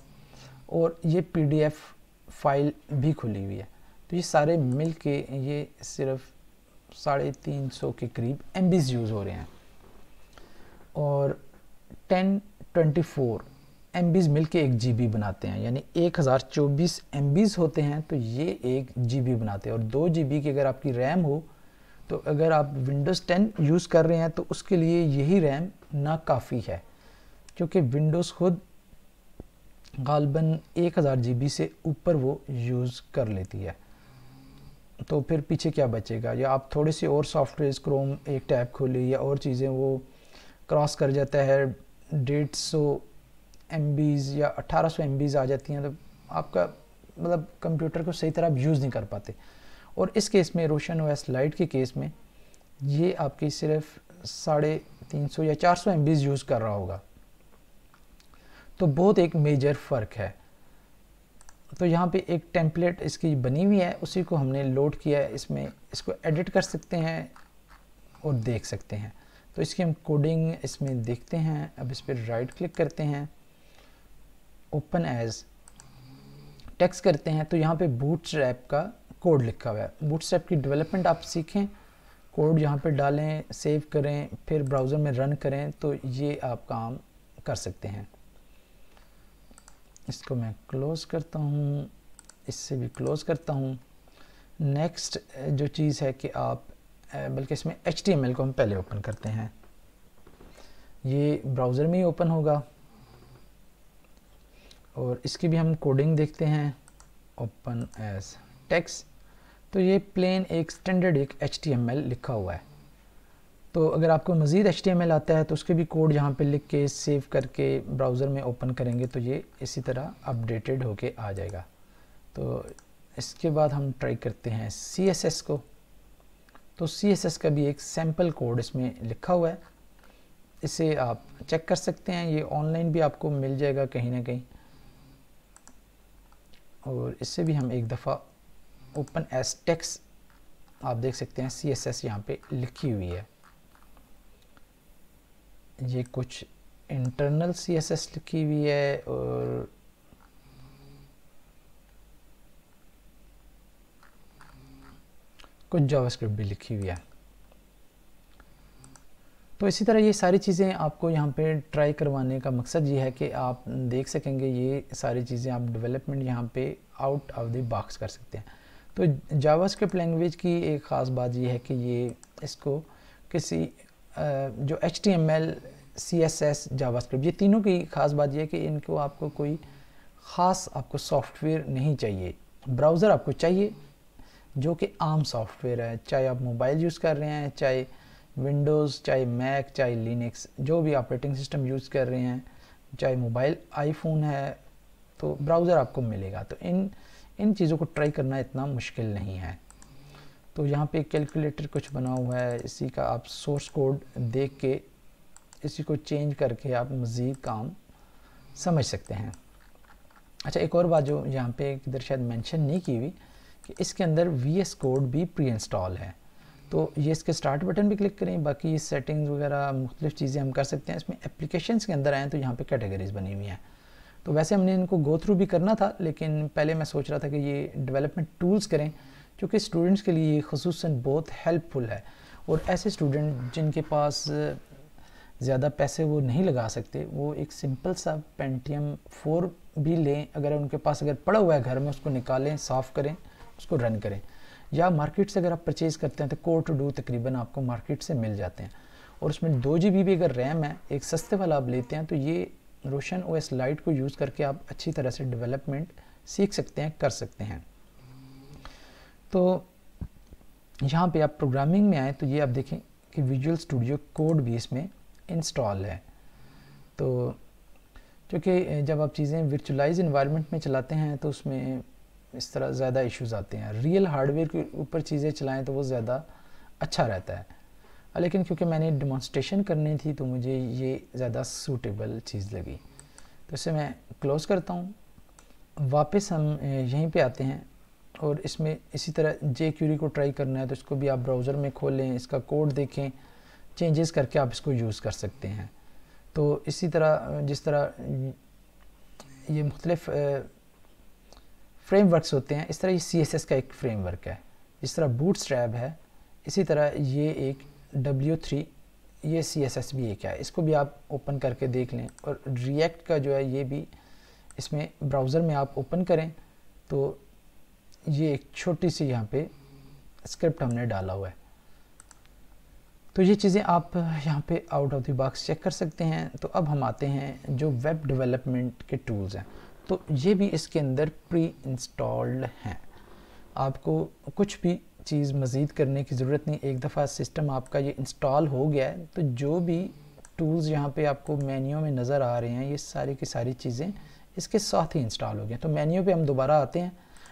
और ये पीडीएफ फाइल भी खुली हुई है तो ये सारे मिल के ये सिर्फ साढ़े तीन सौ के करीब एम यूज़ हो रहे हैं और टेन ट्वेंटी फोर एम बीज मिल के एक जी बी बनाते हैं यानी एक हज़ार चौबीस एम बीज होते हैं तो ये एक जी बी बनाते हैं और दो जी बी की अगर आपकी रैम हो तो अगर आप विंडोज़ 10 यूज़ कर रहे हैं तो उसके लिए यही रैम ना काफ़ी है क्योंकि विंडोज़ खुद गालबन एक हज़ार जी से ऊपर वो यूज़ कर लेती है तो फिर पीछे क्या बचेगा या आप थोड़े से और सॉफ्टवेयर क्रोम एक टैब खोलिए या और चीज़ें वो क्रॉस कर जाता है डेढ़ सौ एम या अट्ठारह सौ एम आ जाती हैं तो आपका मतलब कंप्यूटर को सही तरह आप यूज़ नहीं कर पाते और इस केस में रोशन ओएस लाइट के केस में ये आपकी सिर्फ साढ़े तीन सौ या चार सौ एम यूज़ कर रहा होगा तो बहुत एक मेजर फ़र्क है तो यहाँ पे एक टेम्पलेट इसकी बनी हुई है उसी को हमने लोड किया है इसमें इसको एडिट कर सकते हैं और देख सकते हैं तो इसकी हम कोडिंग इसमें देखते हैं अब इस पर राइट क्लिक करते हैं ओपन एज टेक्स करते हैं तो यहाँ पे बूट स्ट्रैप का कोड लिखा हुआ है बूट स्ट्रैप की डेवलपमेंट आप सीखें कोड यहाँ पे डालें सेव करें फिर ब्राउज़र में रन करें तो ये आप काम कर सकते हैं इसको मैं क्लोज़ करता हूँ इससे भी क्लोज़ करता हूँ नेक्स्ट जो चीज़ है कि आप बल्कि इसमें एच को हम पहले ओपन करते हैं ये ब्राउज़र में ही ओपन होगा और इसकी भी हम कोडिंग देखते हैं ओपन एस टेक्स तो ये प्लेन एक स्टैंडर्ड एक एच लिखा हुआ है तो अगर आपको मज़ीद एच आता है तो उसके भी कोड यहाँ पे लिख के सेव करके ब्राउज़र में ओपन करेंगे तो ये इसी तरह अपडेटेड होके आ जाएगा तो इसके बाद हम ट्राई करते हैं सी को तो सी का भी एक सैम्पल कोड इसमें लिखा हुआ है इसे आप चेक कर सकते हैं ये ऑनलाइन भी आपको मिल जाएगा कहीं ना कहीं और इससे भी हम एक दफ़ा ओपन एस टेक्स आप देख सकते हैं सी एस एस यहाँ पर लिखी हुई है ये कुछ इंटरनल सी एस एस लिखी हुई है और कुछ जावास्क्रिप्ट भी लिखी हुई है तो इसी तरह ये सारी चीज़ें आपको यहाँ पे ट्राई करवाने का मकसद ये है कि आप देख सकेंगे ये सारी चीज़ें आप डेवलपमेंट यहाँ पे आउट ऑफ द बॉक्स कर सकते हैं तो जावास्क्रिप्ट लैंग्वेज की एक ख़ास बात यह है कि ये इसको किसी जो H T M L C S S JavaScript ये तीनों की ख़ास बात यह है कि इनको आपको कोई ख़ास आपको सॉफ्टवेयर नहीं चाहिए ब्राउज़र आपको चाहिए जो कि आम सॉफ्टवेयर है चाहे आप मोबाइल यूज़ कर रहे हैं चाहे विंडोज़ चाहे मैक चाहे लिनक्स जो भी ऑपरेटिंग सिस्टम यूज़ कर रहे हैं चाहे मोबाइल आईफोन है तो ब्राउज़र आपको मिलेगा तो इन इन चीज़ों को ट्राई करना इतना मुश्किल नहीं है तो यहाँ पे कैलकुलेटर कुछ बना हुआ है इसी का आप सोर्स कोड देख के इसी को चेंज करके आप मज़ीद काम समझ सकते हैं अच्छा एक और बात जो यहाँ पे इधर शायद मेंशन नहीं की हुई कि इसके अंदर वी एस कोड भी प्री इंस्टॉल है तो ये इसके स्टार्ट बटन भी क्लिक करें बाकी सेटिंग्स वगैरह मुख्तलिफ चीज़ें हम कर सकते हैं इसमें एप्लीकेशन के अंदर आएँ तो यहाँ पे कैटेगरीज बनी हुई हैं तो वैसे हमने इनको गो थ्रू भी करना था लेकिन पहले मैं सोच रहा था कि ये डेवलपमेंट टूल्स करें क्योंकि स्टूडेंट्स के लिए खसूस बहुत हेल्पफुल है और ऐसे स्टूडेंट जिनके पास ज़्यादा पैसे वो नहीं लगा सकते वो एक सिंपल सा पेंटीएम फोर भी लें अगर उनके पास अगर पड़ा हुआ है घर में उसको निकालें साफ़ करें उसको रन करें या मार्केट से अगर आप परचेज़ करते हैं तो टू डू तकरीबन आपको मार्केट से मिल जाते हैं और उसमें दो जी भी अगर रैम है एक सस्ते वाला आप लेते हैं तो ये रोशन ओ एस लाइट को यूज़ करके आप अच्छी तरह से डेवलपमेंट सीख सकते हैं कर सकते हैं तो यहाँ पे आप प्रोग्रामिंग में आए तो ये आप देखें कि विजुअल स्टूडियो कोड भी इसमें इंस्टॉल है तो क्योंकि जब आप चीज़ें वर्चुअलाइज इन्वायरमेंट में चलाते हैं तो उसमें इस तरह ज़्यादा इश्यूज आते हैं रियल हार्डवेयर के ऊपर चीज़ें चलाएं तो वो ज़्यादा अच्छा रहता है लेकिन क्योंकि मैंने डिमॉन्स्ट्रेशन करनी थी तो मुझे ये ज़्यादा सूटेबल चीज़ लगी तो इसे मैं क्लोज़ करता हूँ वापस हम यहीं पे आते हैं और इसमें इसी तरह जे क्यूरी को ट्राई करना है तो इसको भी आप ब्राउज़र में खोलें इसका कोड देखें चेंजेस करके आप इसको यूज़ कर सकते हैं तो इसी तरह जिस तरह ये मुख्तलिफ़ फ्रेमवर्क्स होते हैं इस तरह ये सी का एक फ्रेमवर्क है इस तरह बूट है इसी तरह ये एक डब्ल्यू थ्री ये सी एस एस भी एक है इसको भी आप ओपन करके देख लें और रिएक्ट का जो है ये भी इसमें ब्राउज़र में आप ओपन करें तो ये एक छोटी सी यहाँ पे स्क्रिप्ट हमने डाला हुआ है तो ये चीज़ें आप यहाँ पे out of the box check कर सकते हैं तो अब हम आते हैं जो वेब डेवलपमेंट के टूल्स हैं तो ये भी इसके अंदर प्री इंस्टॉल्ड हैं आपको कुछ भी चीज़ मज़ीद करने की ज़रूरत नहीं एक दफ़ा सिस्टम आपका ये इंस्टॉल हो गया है तो जो भी टूल्स यहाँ पे आपको मेन्यू में नज़र आ रहे हैं ये सारी की सारी चीज़ें इसके साथ ही इंस्टॉल हो गए तो मेन्यू पे हम दोबारा आते हैं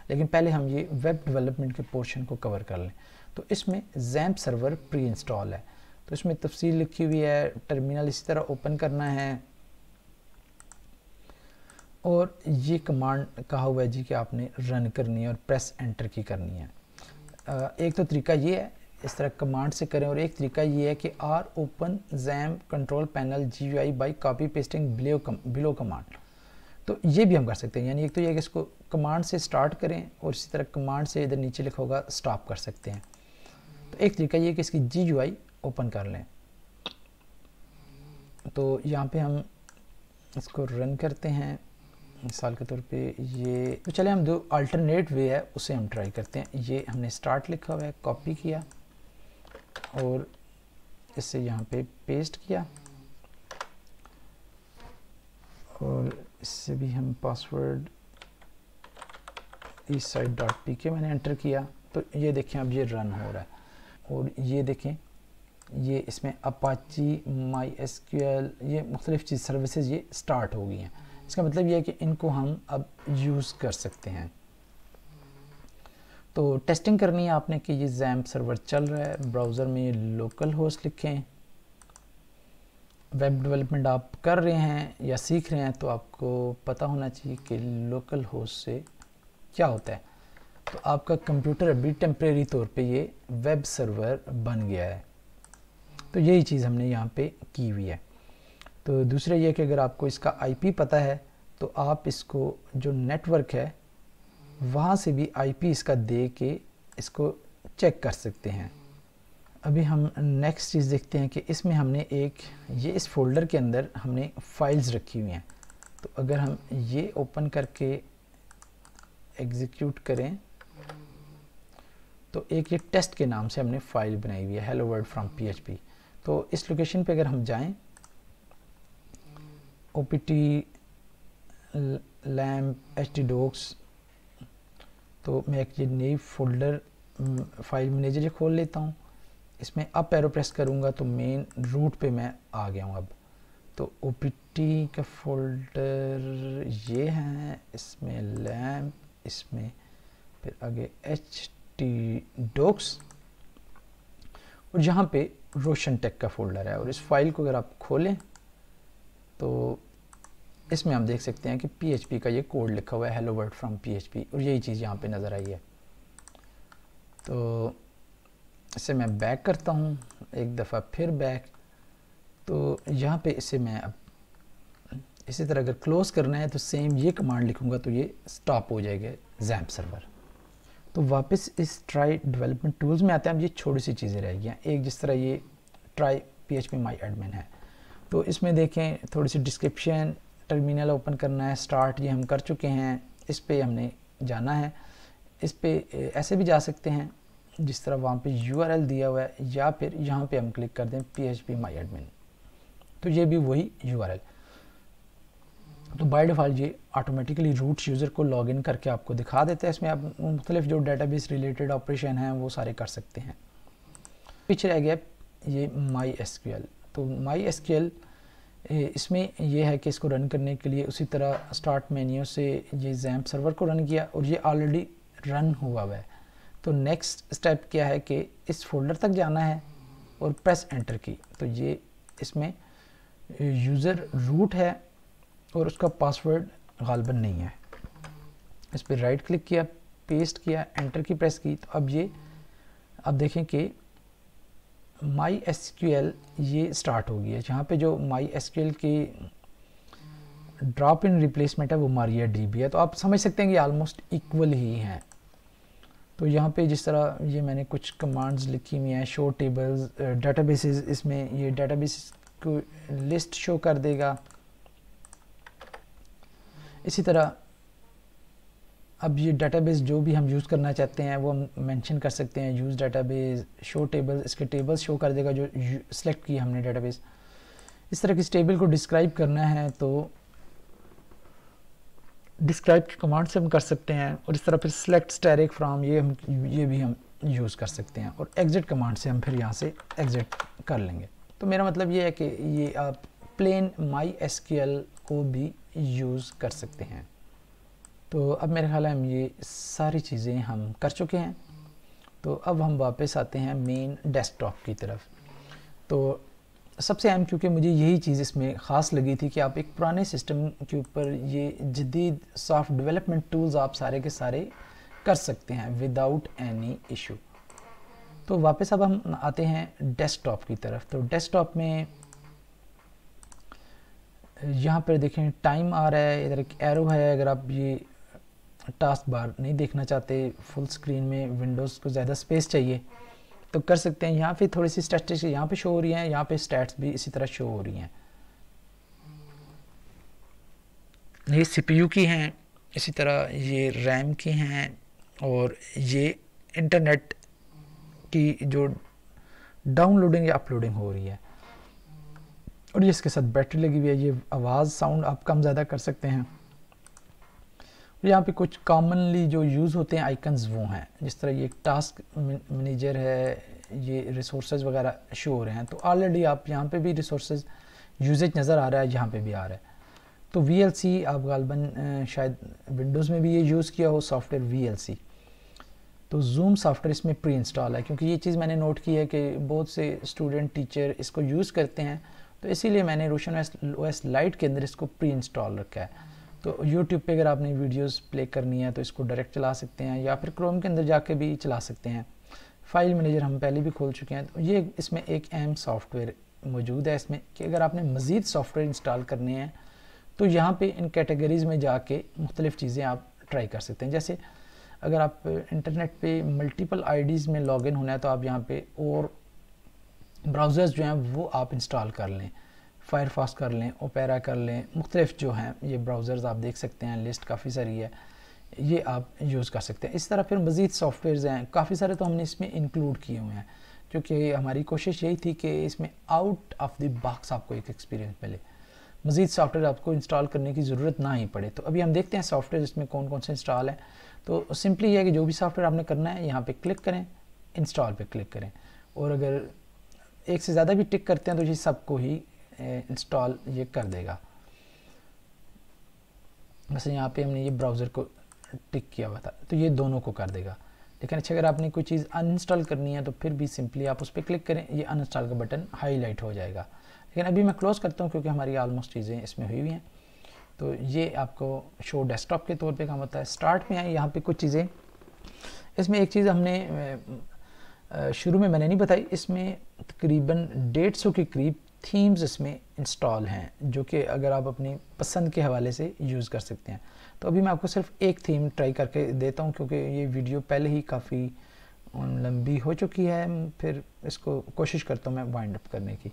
लेकिन पहले हम ये वेब डेवलपमेंट के पोर्शन को कवर कर लें तो इसमें जैम्प सर्वर प्री इंस्टॉल है तो इसमें तफसील लिखी हुई है टर्मिनल इसी तरह ओपन करना है और ये कमांड कहा हुआ है जी कि आपने रन करनी है और प्रेस एंटर की करनी है एक तो तरीका ये है इस तरह कमांड से करें और एक तरीका ये है कि आर ओपन जैम control panel G U I by copy pasting below कम बिलो कमांड तो ये भी हम कर सकते हैं यानी एक तो ये कि इसको कमांड से स्टार्ट करें और इसी तरह कमांड से इधर नीचे लिखा होगा स्टॉप कर सकते हैं तो एक तरीका ये है कि इसकी जी यू आई ओपन कर लें तो यहाँ पे हम इसको रन करते हैं मिसाल के तौर पे ये तो चले हम दो अल्टरनेट वे है उसे हम ट्राई करते हैं ये हमने स्टार्ट लिखा हुआ है कॉपी किया और इसे यहाँ पे पेस्ट किया और इससे भी हम पासवर्ड इस साइड डॉट पी के मैंने एंटर किया तो ये देखें अब ये रन हो रहा है और ये देखें ये इसमें Apache my S Q L ये मुख्तलिफ चीज़ सर्विसेज ये स्टार्ट हो गई हैं इसका मतलब यह है कि इनको हम अब यूज़ कर सकते हैं तो टेस्टिंग करनी है आपने कि ये जैम सर्वर चल रहा है ब्राउज़र में ये लोकल होस्ट लिखें वेब डेवलपमेंट आप कर रहे हैं या सीख रहे हैं तो आपको पता होना चाहिए कि लोकल होस्ट से क्या होता है तो आपका कंप्यूटर अभी टेम्प्रेरी तौर पे ये वेब सर्वर बन गया है तो यही चीज़ हमने यहाँ पे की हुई है तो दूसरा ये कि अगर आपको इसका आईपी पता है तो आप इसको जो नेटवर्क है वहाँ से भी आईपी इसका दे के इसको चेक कर सकते हैं अभी हम नेक्स्ट चीज़ देखते हैं कि इसमें हमने एक ये इस फोल्डर के अंदर हमने फाइल्स रखी हुई हैं तो अगर हम ये ओपन करके एग्जीक्यूट करें तो एक ये टेस्ट के नाम से हमने फ़ाइल बनाई हुई है हेलो वर्ड फ्रॉम पीएचपी तो इस लोकेशन पे अगर हम जाएं OPT lamp H T docs तो मैं एक नई फोल्डर फाइल मैनेजर ये खोल लेता हूँ इसमें अप एरो प्रेस करूँगा तो मेन रूट पे मैं आ गया हूँ अब तो ओ का फोल्डर ये है इसमें लैम्प इसमें फिर आगे एच टी डॉक्स और यहाँ पे रोशन टेक का फोल्डर है और इस फाइल को अगर आप खोलें तो इसमें हम देख सकते हैं कि पी का ये कोड लिखा हुआ है हेलो वर्ड फ्रॉम पी और यही चीज़ यहाँ पे नज़र आई है तो इसे मैं बैक करता हूँ एक दफ़ा फिर बैक तो यहाँ पे इसे मैं अब इसी तरह अगर क्लोज़ करना है तो सेम ये कमांड लिखूँगा तो ये स्टॉप हो जाएगा जैम्प सर्वर तो वापस इस ट्राई डेवलपमेंट टूल्स में आते हैं हम ये छोटी सी चीज़ें रह गई हैं एक जिस तरह ये try P H P my admin है तो इसमें देखें थोड़ी सी डिस्क्रिप्शन टर्मिनल ओपन करना है स्टार्ट ये हम कर चुके हैं इस पर हमने जाना है इस पर ऐसे भी जा सकते हैं जिस तरह वहाँ पे यू दिया हुआ है या फिर यहाँ पे हम क्लिक कर दें P H P my admin तो ये भी वही यू तो बाय डिफ़ॉल्ट ये ऑटोमेटिकली रूट्स यूज़र को लॉग इन करके आपको दिखा देते हैं इसमें आप मुख्तलिफ जो बेस रिलेटेड ऑपरेशन हैं वो सारे कर सकते हैं पीछे रह गया ये माई एस तो माई एस इसमें यह है कि इसको रन करने के लिए उसी तरह स्टार्ट मेन्यू से ये जैम्प सर्वर को रन किया और ये ऑलरेडी रन हुआ हुआ है तो नेक्स्ट स्टेप क्या है कि इस फोल्डर तक जाना है और प्रेस एंटर की तो ये इसमें यूज़र रूट है और उसका पासवर्ड गालबन नहीं है इस पर राइट क्लिक किया पेस्ट किया एंटर की प्रेस की तो अब ये अब देखें कि माई एस ये स्टार्ट होगी है जहाँ पे जो माई एस की ड्रॉप इन रिप्लेसमेंट है वो मारिया डी है तो आप समझ सकते हैं कि आलमोस्ट इक्वल ही हैं तो यहाँ पे जिस तरह ये मैंने कुछ कमांड्स लिखी हुई हैं शो टेबल्स डाटा इसमें ये डाटा को लिस्ट शो कर देगा इसी तरह अब ये डाटाबेस जो भी हम यूज़ करना चाहते हैं वो हम मैंशन कर सकते हैं यूज़ डाटाबेस शो टेबल इसके टेबल्स शो कर देगा जो सेलेक्ट किया हमने डाटाबेस इस तरह किस टेबल को डिस्क्राइब करना है तो डिस्क्राइब की कमांड से हम कर सकते हैं और इस तरह फिर सेलेक्ट स्टेरिक फ्राम ये हम ये भी हम यूज़ कर सकते हैं और एग्ज़िट कमांड से हम फिर यहाँ से एग्ज़िट कर लेंगे तो मेरा मतलब ये है कि ये आप प्लेन माई एस को भी यूज़ कर सकते हैं तो अब मेरे ख्याल हम ये सारी चीज़ें हम कर चुके हैं तो अब हम वापस आते हैं मेन डेस्कटॉप की तरफ तो सबसे अहम क्योंकि मुझे यही चीज़ इसमें ख़ास लगी थी कि आप एक पुराने सिस्टम के ऊपर ये जदीद सॉफ्ट डेवलपमेंट टूल्स आप सारे के सारे कर सकते हैं विदाउट एनी इशू तो वापस अब हम आते हैं डेस्कटॉप की तरफ तो डेस्कटॉप में यहाँ पर देखें टाइम आ रहा है इधर एक एरो है अगर आप ये टास्क बार नहीं देखना चाहते फुल स्क्रीन में विंडोज़ को ज़्यादा स्पेस चाहिए तो कर सकते हैं यहाँ पे थोड़ी सी स्टैटिस्टिक्स यहाँ पे शो हो रही हैं यहाँ पे स्टैट्स भी इसी तरह शो हो रही हैं ये सीपीयू की हैं इसी तरह ये रैम की हैं और ये इंटरनेट की जो डाउनलोडिंग या अपलोडिंग हो रही है और ये इसके साथ बैटरी लगी हुई है ये आवाज़ साउंड आप कम ज़्यादा कर सकते हैं यहाँ पे कुछ कॉमनली जो यूज़ होते हैं आइकन्स वो हैं जिस तरह ये टास्क मैनेजर है ये रिसोर्स वगैरह शो हो रहे हैं तो ऑलरेडी आप यहाँ पे भी रिसोर्स यूजेज नज़र आ रहा है यहाँ पे भी आ रहा है तो वी एल सी आप गालबन शायद विंडोज़ में भी ये यूज़ किया हो सॉफ्टवेयर वी एल सी तो जूम सॉफ्टवेयर इसमें प्री इंस्टॉल है क्योंकि ये चीज़ मैंने नोट की है कि बहुत से स्टूडेंट टीचर इसको यूज़ करते हैं तो इसीलिए मैंने रोशन ओ एस लाइट के अंदर इसको प्री इंस्टॉल रखा है तो यूट्यूब पे अगर आपने वीडियोस प्ले करनी है तो इसको डायरेक्ट चला सकते हैं या फिर क्रोम के अंदर जाके भी चला सकते हैं फाइल मैनेजर हम पहले भी खोल चुके हैं तो ये इसमें एक अहम सॉफ्टवेयर मौजूद है इसमें कि अगर आपने मज़ीद सॉफ्टवेयर इंस्टॉल करने हैं तो यहाँ पे इन कैटेगरीज़ में जाके मुख्तलिफ़ चीज़ें आप ट्राई कर सकते हैं जैसे अगर आप इंटरनेट पर मल्टीपल डीज़ में इन होना है तो आप यहाँ पर और ब्राउज़र्स जो हैं वो आप इंस्टॉल कर लें फायरफास्ट कर लें ओपेरा कर लें मुख्तलिफ जो हैं ये ब्राउज़र्स आप देख सकते हैं लिस्ट काफ़ी सारी है ये आप यूज़ कर सकते हैं इस तरह फिर मज़ीद सॉफ्टवेयर्स हैं काफ़ी सारे तो हमने इसमें इंक्लूड किए हुए हैं क्योंकि हमारी कोशिश यही थी कि इसमें आउट ऑफ द बॉक्स आपको एक एक्सपीरियंस मिले मज़ीद सॉफ्टवेयर आपको इंस्टॉल करने की ज़रूरत ना ही पड़े तो अभी हम देखते हैं सॉफ्टवेयर इसमें कौन कौन से इंस्टॉल है तो सिंपली यह है कि जो भी सॉफ्टवेयर आपने करना है यहाँ पर क्लिक करें इंस्टॉल पर क्लिक करें और अगर एक से ज़्यादा भी टिक करते हैं तो ये सबको ही इंस्टॉल ये कर देगा वैसे यहाँ पे हमने ये ब्राउज़र को टिक किया हुआ था तो ये दोनों को कर देगा लेकिन अच्छा अगर आपने कोई चीज़ अनइंस्टॉल करनी है तो फिर भी सिंपली आप उस पर क्लिक करें ये अनइंस्टॉल का बटन हाईलाइट हो जाएगा लेकिन अभी मैं क्लोज़ करता हूँ क्योंकि हमारी ऑलमोस्ट चीज़ें इसमें हुई हुई हैं तो ये आपको शो डेस्कटॉप के तौर पे काम होता है स्टार्ट में आए यहाँ पे कुछ चीज़ें इसमें एक चीज़ हमने शुरू में मैंने नहीं बताई इसमें तकरीबन डेढ़ सौ के करीब थीम्स इसमें इंस्टॉल हैं जो कि अगर आप अपनी पसंद के हवाले से यूज़ कर सकते हैं तो अभी मैं आपको सिर्फ एक थीम ट्राई करके देता हूँ क्योंकि ये वीडियो पहले ही काफ़ी लंबी हो चुकी है फिर इसको कोशिश करता हूँ मैं वाइंड अप करने की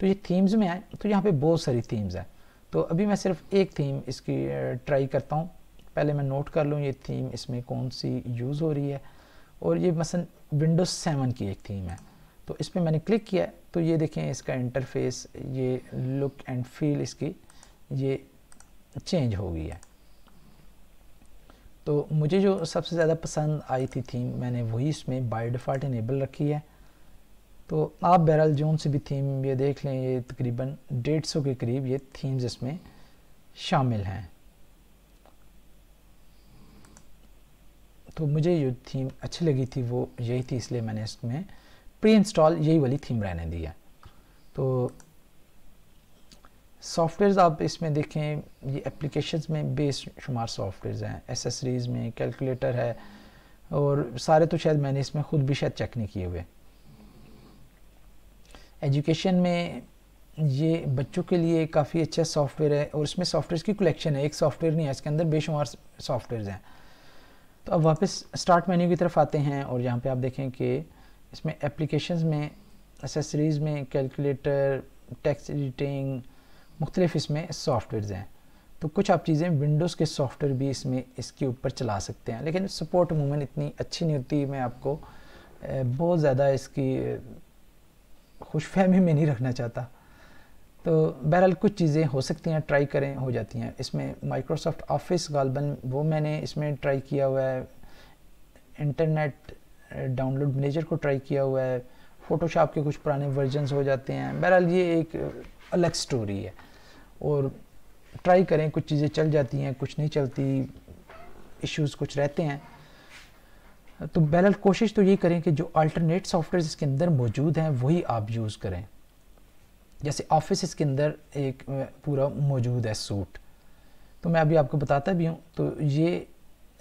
तो ये थीम्स में आए तो यहाँ पे बहुत सारी थीम्स हैं तो अभी मैं सिर्फ एक थीम इसकी ट्राई करता हूँ पहले मैं नोट कर लूँ ये थीम इसमें कौन सी यूज़ हो रही है और ये मसन विंडोज़ सेवन की एक थीम है तो इस पर मैंने क्लिक किया तो ये देखें इसका इंटरफेस ये लुक एंड फील इसकी ये चेंज हो गई है तो मुझे जो सबसे ज़्यादा पसंद आई थी थीम मैंने वही इसमें बाई डिफ़ॉल्ट इनेबल रखी है तो आप बहरहाल जोन से भी थीम ये देख लें ये तकरीबन डेढ़ सौ के करीब ये थीम्स इसमें शामिल हैं तो मुझे जो थीम अच्छी लगी थी वो यही थी इसलिए मैंने इसमें प्री इंस्टॉल यही वाली थीम रहने दी है तो सॉफ्टवेयर्स आप इसमें देखें ये एप्लीकेशंस में बेशुमार सॉफ्टवेयर्स हैं एसेसरीज़ में कैलकुलेटर है और सारे तो शायद मैंने इसमें ख़ुद भी शायद चेक नहीं किए हुए एजुकेशन में ये बच्चों के लिए काफ़ी अच्छा सॉफ्टवेयर है और इसमें सॉफ्टवेयर की कलेक्शन है एक सॉफ्टवेयर नहीं है इसके अंदर बेशुमार सॉफ्टवेयर हैं तो अब वापस स्टार्ट मेन्यू की तरफ आते हैं और यहाँ पे आप देखें कि इसमें एप्लीकेशंस में एसेसरीज़ में कैलकुलेटर टेक्स्ट एडिटिंग मुख्तलिफ इसमें सॉफ्टवेयर हैं तो कुछ आप चीज़ें विंडोज़ के सॉफ्टवेयर भी इसमें इसके ऊपर चला सकते हैं लेकिन सपोर्ट मूवमेंट इतनी अच्छी नहीं होती मैं आपको बहुत ज़्यादा इसकी खुश फहमी में नहीं रखना चाहता तो बहरहाल कुछ चीज़ें हो सकती हैं ट्राई करें हो जाती हैं इसमें माइक्रोसॉफ्ट ऑफिस गालबन वो मैंने इसमें ट्राई किया हुआ है इंटरनेट डाउनलोड मैनेजर को ट्राई किया हुआ है फ़ोटोशॉप के कुछ पुराने वर्जन्स हो जाते हैं बहरहाल ये एक अलग स्टोरी है और ट्राई करें कुछ चीज़ें चल जाती हैं कुछ नहीं चलती इश्यूज़ कुछ रहते हैं तो बहरहाल कोशिश तो ये करें कि जो अल्टरनेट सॉफ्टवेयर इसके अंदर मौजूद हैं वही आप यूज़ करें जैसे ऑफिस इसके अंदर एक पूरा मौजूद है सूट तो मैं अभी आपको बताता भी हूँ तो ये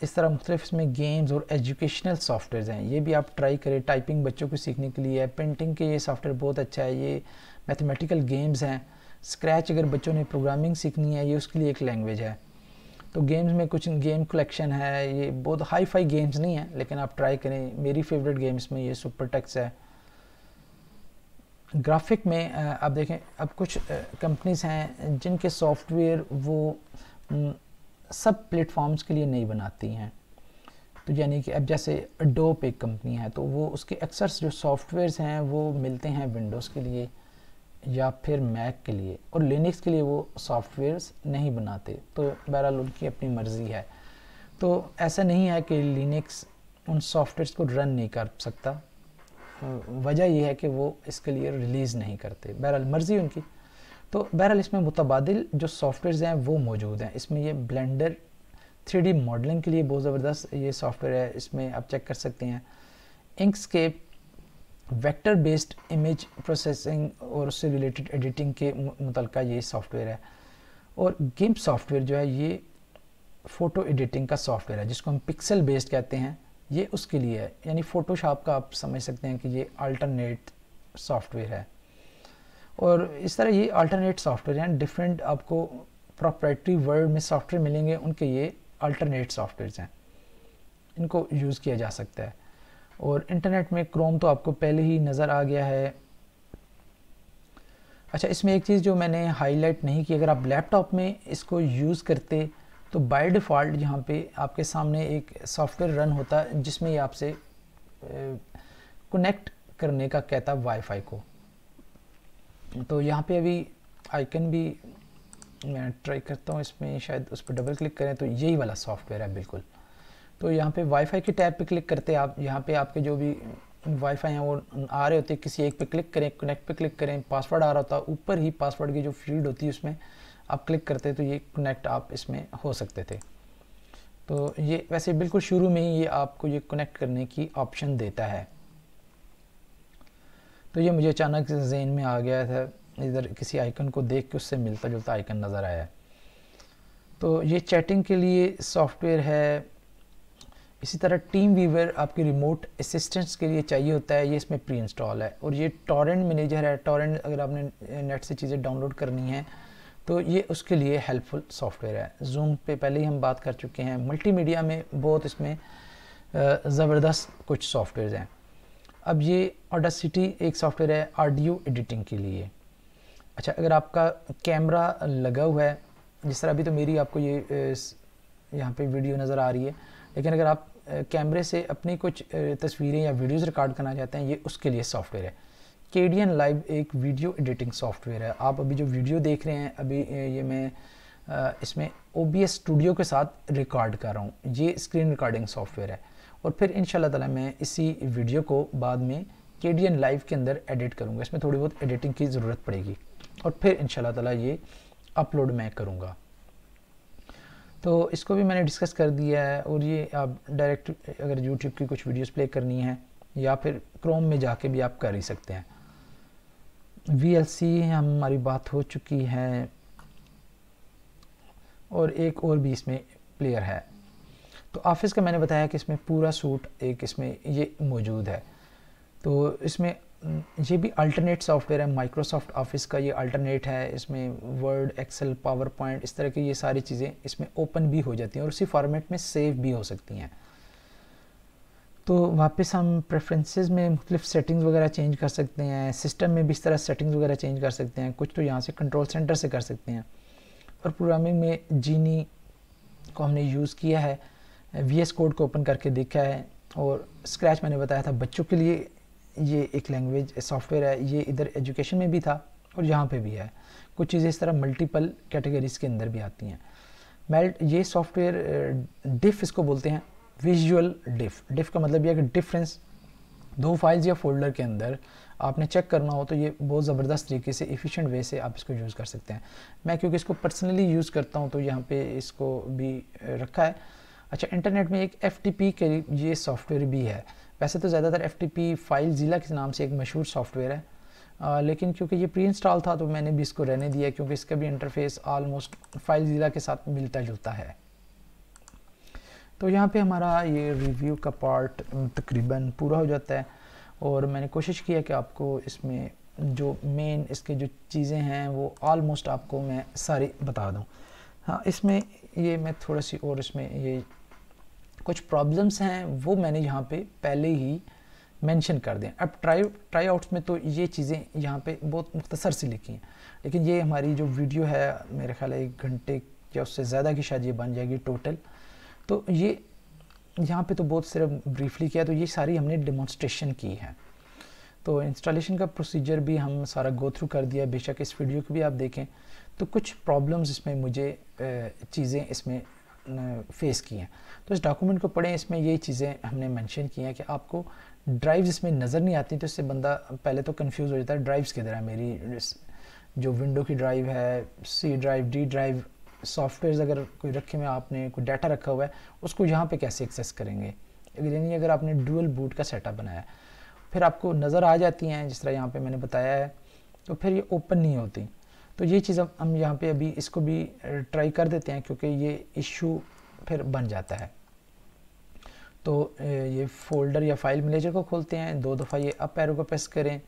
इस तरह मुख्तलिफ इसमें गेम्स और एजुकेशनल सॉफ्टवेयर हैं ये भी आप ट्राई करें टाइपिंग बच्चों को सीखने के लिए है पेंटिंग के ये सॉफ्टवेयर बहुत अच्छा है ये मैथमेटिकल गेम्स हैं स्क्रैच अगर बच्चों ने प्रोग्रामिंग सीखनी है ये उसके लिए एक लैंग्वेज है तो गेम्स में कुछ गेम कलेक्शन है ये बहुत हाई फाई गेम्स नहीं है लेकिन आप ट्राई करें मेरी फेवरेट गेम्स में ये सुपर टेक्स है ग्राफिक में आप देखें अब कुछ कंपनीज हैं जिनके सॉफ्टवेयर वो सब प्लेटफॉर्म्स के लिए नहीं बनाती हैं तो यानी कि अब जैसे डोप एक कंपनी है तो वो उसके अक्सर जो सॉफ्टवेयर्स हैं वो मिलते हैं विंडोज़ के लिए या फिर मैक के लिए और लिनक्स के लिए वो सॉफ्टवेयर्स नहीं बनाते तो बहरहाल उनकी अपनी मर्ज़ी है तो ऐसा नहीं है कि लिनक्स उन सॉफ्टवेयर्स को रन नहीं कर सकता वजह यह है कि वो इसके लिए रिलीज़ नहीं करते बहरहाल मर्ज़ी उनकी तो बहरहाल इसमें मुतबादल जो सॉफ्टवेयर हैं वो मौजूद हैं इसमें ये ब्लेंडर थ्री मॉडलिंग के लिए बहुत ज़बरदस्त ये सॉफ्टवेयर है इसमें आप चेक कर सकते हैं के वेक्टर बेस्ड इमेज प्रोसेसिंग और उससे रिलेटेड एडिटिंग के मुतलका ये सॉफ्टवेयर है और गिम्प सॉफ्टवेयर जो है ये फ़ोटो एडिटिंग का सॉफ्टवेयर है जिसको हम पिक्सल बेस्ड कहते हैं ये उसके लिए है यानी फ़ोटोशॉप का आप समझ सकते हैं कि ये अल्टरनेट सॉफ्टवेयर है और इस तरह ये अल्टरनेट सॉफ्टवेयर हैं डिफरेंट आपको प्रॉपर्टी वर्ल्ड में सॉफ्टवेयर मिलेंगे उनके ये अल्टरनेट सॉफ्टवेयर हैं इनको यूज़ किया जा सकता है और इंटरनेट में क्रोम तो आपको पहले ही नज़र आ गया है अच्छा इसमें एक चीज़ जो मैंने हाईलाइट नहीं की अगर आप लैपटॉप में इसको यूज़ करते तो बाय डिफ़ॉल्ट यहाँ पे आपके सामने एक सॉफ्टवेयर रन होता जिसमें ये आपसे कनेक्ट करने का कहता वाईफाई को तो यहाँ पे अभी आइकन भी मैं ट्राई करता हूँ इसमें शायद उस पर डबल क्लिक करें तो यही वाला सॉफ्टवेयर है बिल्कुल तो यहाँ पे वाईफाई के टैब पे क्लिक करते हैं आप यहाँ पे आपके जो भी वाईफाई हैं वो आ रहे होते हैं किसी एक पे क्लिक करें कनेक्ट पे क्लिक करें पासवर्ड आ रहा होता है ऊपर ही पासवर्ड की जो फील्ड होती है उसमें आप क्लिक करते तो ये कनेक्ट आप इसमें हो सकते थे तो ये वैसे बिल्कुल शुरू में ही ये आपको ये कनेक्ट करने की ऑप्शन देता है तो ये मुझे अचानक से में आ गया था इधर किसी आइकन को देख के उससे मिलता जुलता आइकन नज़र आया तो ये चैटिंग के लिए सॉफ्टवेयर है इसी तरह टीम वीवर आपके रिमोट असिस्टेंट्स के लिए चाहिए होता है ये इसमें प्री इंस्टॉल है और ये टॉरेंट मैनेजर है टॉरेंट अगर आपने नेट से चीज़ें डाउनलोड करनी है तो ये उसके लिए हेल्पफुल सॉफ्टवेयर है जूम पे पहले ही हम बात कर चुके हैं मल्टीमीडिया में बहुत इसमें ज़बरदस्त कुछ सॉफ्टवेयर हैं अब ये ऑडासिटी एक सॉफ्टवेयर है ऑडियो एडिटिंग के लिए अच्छा अगर आपका कैमरा लगा हुआ है जिस तरह अभी तो मेरी आपको ये यहाँ पे वीडियो नज़र आ रही है लेकिन अगर आप कैमरे से अपनी कुछ तस्वीरें या वीडियोस रिकॉर्ड करना चाहते हैं ये उसके लिए सॉफ्टवेयर है के लाइव एक वीडियो एडिटिंग सॉफ्टवेयर है आप अभी जो वीडियो देख रहे हैं अभी ये मैं इसमें ओ बी एस स्टूडियो के साथ रिकॉर्ड कर रहा हूँ ये स्क्रीन रिकॉर्डिंग सॉफ्टवेयर है और फिर इन ताला मैं इसी वीडियो को बाद में के डी एन लाइव के अंदर एडिट करूँगा इसमें थोड़ी बहुत एडिटिंग की ज़रूरत पड़ेगी और फिर इन ताला ये अपलोड मैं करूँगा तो इसको भी मैंने डिस्कस कर दिया है और ये आप डायरेक्ट अगर यूट्यूब की कुछ वीडियोज प्ले करनी है या फिर क्रोम में जाके भी आप कर ही सकते हैं वी हमारी बात हो चुकी है और एक और भी इसमें प्लेयर है तो ऑफिस का मैंने बताया कि इसमें पूरा सूट एक इसमें ये मौजूद है तो इसमें ये भी अल्टरनेट सॉफ्टवेयर है माइक्रोसॉफ्ट ऑफिस का ये अल्टरनेट है इसमें वर्ड एक्सेल पावर पॉइंट इस तरह की ये सारी चीज़ें इसमें ओपन भी हो जाती हैं और उसी फॉर्मेट में सेव भी हो सकती हैं तो वापस हम प्रेफरेंसेस में मुख्तफ सेटिंग्स वगैरह चेंज कर सकते हैं सिस्टम में भी इस तरह सेटिंग्स वगैरह चेंज कर सकते हैं कुछ तो यहाँ से कंट्रोल सेंटर से कर सकते हैं और प्रोग्रामिंग में जीनी को हमने यूज़ किया है वी एस कोड को ओपन करके देखा है और स्क्रैच मैंने बताया था बच्चों के लिए ये एक लैंग्वेज सॉफ्टवेयर है ये इधर एजुकेशन में भी था और यहाँ पे भी है कुछ चीज़ें इस तरह मल्टीपल कैटेगरीज के अंदर भी आती हैं मेल्ट ये सॉफ्टवेयर डिफ इसको बोलते हैं विजुअल डिफ डिफ का मतलब यह है कि डिफरेंस दो फाइल्स या फोल्डर के अंदर आपने चेक करना हो तो ये बहुत ज़बरदस्त तरीके से इफ़िशेंट वे से आप इसको यूज़ कर सकते हैं मैं क्योंकि इसको पर्सनली यूज़ करता हूँ तो यहाँ पे इसको भी रखा है अच्छा इंटरनेट में एक एफ के ये सॉफ्टवेयर भी है वैसे तो ज़्यादातर एफ टी फाइल ज़िला के नाम से एक मशहूर सॉफ्टवेयर है आ, लेकिन क्योंकि ये प्री इंस्टॉल था तो मैंने भी इसको रहने दिया क्योंकि इसका भी इंटरफेस आलमोस्ट फाइल ज़िला के साथ मिलता जुलता है तो यहाँ पे हमारा ये रिव्यू का पार्ट तकरीबन पूरा हो जाता है और मैंने कोशिश किया कि आपको इसमें जो मेन इसके जो चीज़ें हैं वो आलमोस्ट आपको मैं सारी बता दूँ हाँ इसमें ये मैं थोड़ा सी और इसमें ये कुछ प्रॉब्लम्स हैं वो मैंने यहाँ पे पहले ही मेंशन कर दें अब ट्राई ट्राई आउट्स में तो ये चीज़ें यहाँ पे बहुत मुख्तसर सी लिखी हैं लेकिन ये हमारी जो वीडियो है मेरे ख्याल एक घंटे या उससे ज़्यादा की शायद ये बन जाएगी टोटल तो ये यहाँ पे तो बहुत सिर्फ ब्रीफली किया तो ये सारी हमने डेमोन्स्ट्रेशन की है तो इंस्टॉलेशन का प्रोसीजर भी हम सारा गो थ्रू कर दिया बेशक इस वीडियो को भी आप देखें तो कुछ प्रॉब्लम्स इसमें मुझे चीज़ें इसमें फेस की हैं तो इस डॉक्यूमेंट को पढ़ें इसमें यही चीज़ें हमने मेंशन की हैं कि आपको ड्राइव्स इसमें नज़र नहीं आती तो इससे बंदा पहले तो कंफ्यूज हो जाता है ड्राइव्स किधर है मेरी जो विंडो की ड्राइव है C drive D drive software अगर कोई रखे हुए आपने कोई डाटा रखा हुआ है उसको यहाँ पर कैसे एक्सेस करेंगे यानी अगर आपने डुअल बूट का सेटअप बनाया फिर आपको नज़र आ जाती हैं जिस तरह यहाँ पर मैंने बताया है तो फिर ये ओपन नहीं होती तो ये चीज़ हम यहाँ पर अभी इसको भी ट्राई कर देते हैं क्योंकि ये इशू फिर बन जाता है तो ये फोल्डर या फाइल मैनेजर को खोलते हैं दो दफ़ा ये अप एरो को प्रेस करें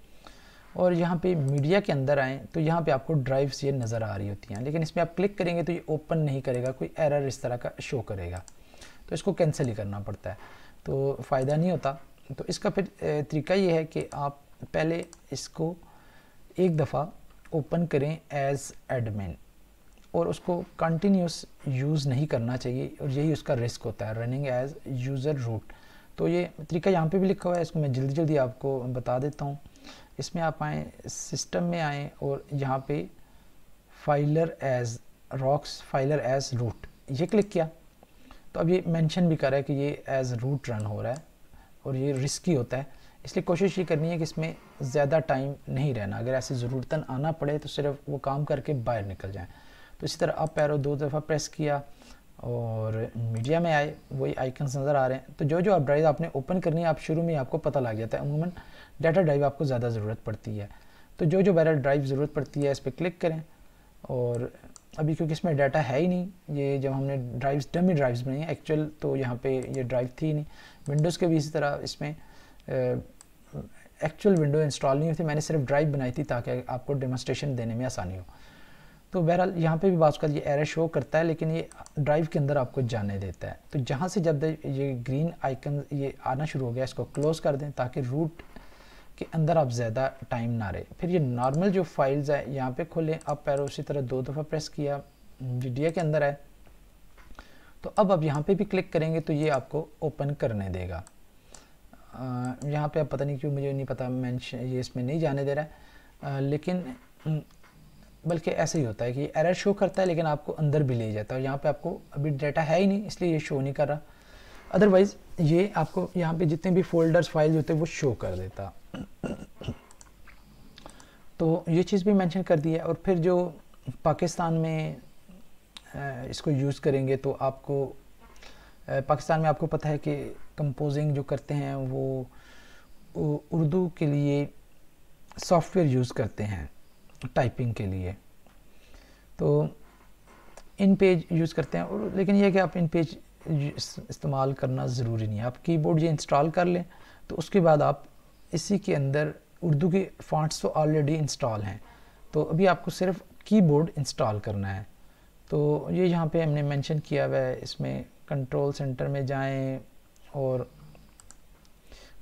और यहाँ पे मीडिया के अंदर आएँ तो यहाँ पे आपको ड्राइव्स ये नज़र आ रही होती हैं लेकिन इसमें आप क्लिक करेंगे तो ये ओपन नहीं करेगा कोई एरर इस तरह का शो करेगा तो इसको कैंसिल ही करना पड़ता है तो फ़ायदा नहीं होता तो इसका फिर तरीका ये है कि आप पहले इसको एक दफ़ा ओपन करें एज एडमिन और उसको कंटिन्यूस यूज़ नहीं करना चाहिए और यही उसका रिस्क होता है रनिंग एज यूज़र रूट तो ये तरीका यहाँ पे भी लिखा हुआ है इसको मैं जल्दी जल्दी आपको बता देता हूँ इसमें आप आएँ सिस्टम में आएँ और यहाँ पे filer as rocks filer as root ये क्लिक किया तो अब ये मेंशन भी कर रहा है कि ये एज रूट रन हो रहा है और ये रिस्की होता है इसलिए कोशिश ये करनी है कि इसमें ज़्यादा टाइम नहीं रहना अगर ऐसे ज़रूरतन आना पड़े तो सिर्फ वो काम करके बाहर निकल जाएँ तो इसी तरह आप पैरों दो दफ़ा प्रेस किया और मीडिया में आए वही आइकन्स नज़र आ रहे हैं तो जो जो आप ड्राइव आपने ओपन करनी है आप शुरू में आपको पता लग जाता है अमूमन डाटा ड्राइव आपको ज़्यादा ज़रूरत पड़ती है तो जो जो बैरल ड्राइव ज़रूरत पड़ती है इस पर क्लिक करें और अभी क्योंकि इसमें डाटा है ही नहीं ये जब हमने ड्राइव्स डमी ड्राइव्स बनाई हैं एक्चुअल तो यहाँ पे ये ड्राइव थी नहीं विंडोज़ के भी इसी तरह इसमें एक्चुअल विंडो इंस्टॉल नहीं हुई थी मैंने सिर्फ ड्राइव बनाई थी ताकि आपको डेमोस्ट्रेशन देने में आसानी हो तो बहरहाल यहाँ पे भी बात कर ये एरर शो करता है लेकिन ये ड्राइव के अंदर आपको जाने देता है तो जहाँ से जब ये ग्रीन आइकन ये आना शुरू हो गया इसको क्लोज़ कर दें ताकि रूट के अंदर आप ज़्यादा टाइम ना रहे फिर ये नॉर्मल जो फाइल्स है यहाँ पे खोलें आप पैर उसी तरह दो दफ़ा प्रेस किया वीडियो के अंदर है तो अब आप यहाँ पे भी क्लिक करेंगे तो ये आपको ओपन करने देगा यहाँ पे अब पता नहीं क्यों मुझे नहीं पता मैंशन ये इसमें नहीं जाने दे रहा है लेकिन बल्कि ऐसे ही होता है कि एरर शो करता है लेकिन आपको अंदर भी ले जाता है और यहाँ पे आपको अभी डाटा है ही नहीं इसलिए ये शो नहीं कर रहा अदरवाइज़ ये आपको यहाँ पे जितने भी फोल्डर्स फाइल्स होते हैं वो शो कर देता तो ये चीज़ भी मैंशन कर दी है और फिर जो पाकिस्तान में इसको यूज़ करेंगे तो आपको पाकिस्तान में आपको पता है कि कंपोजिंग जो करते हैं वो उर्दू के लिए सॉफ्टवेयर यूज़ करते हैं टाइपिंग के लिए तो इन पेज यूज़ करते हैं और लेकिन यह कि आप इन पेज इस्तेमाल करना ज़रूरी नहीं है आप कीबोर्ड ये इंस्टॉल कर लें तो उसके बाद आप इसी के अंदर उर्दू के फॉन्ट्स तो ऑलरेडी इंस्टॉल हैं तो अभी आपको सिर्फ कीबोर्ड इंस्टॉल करना है तो ये यहाँ पे हमने मेंशन किया हुआ है इसमें कंट्रोल सेंटर में जाएं और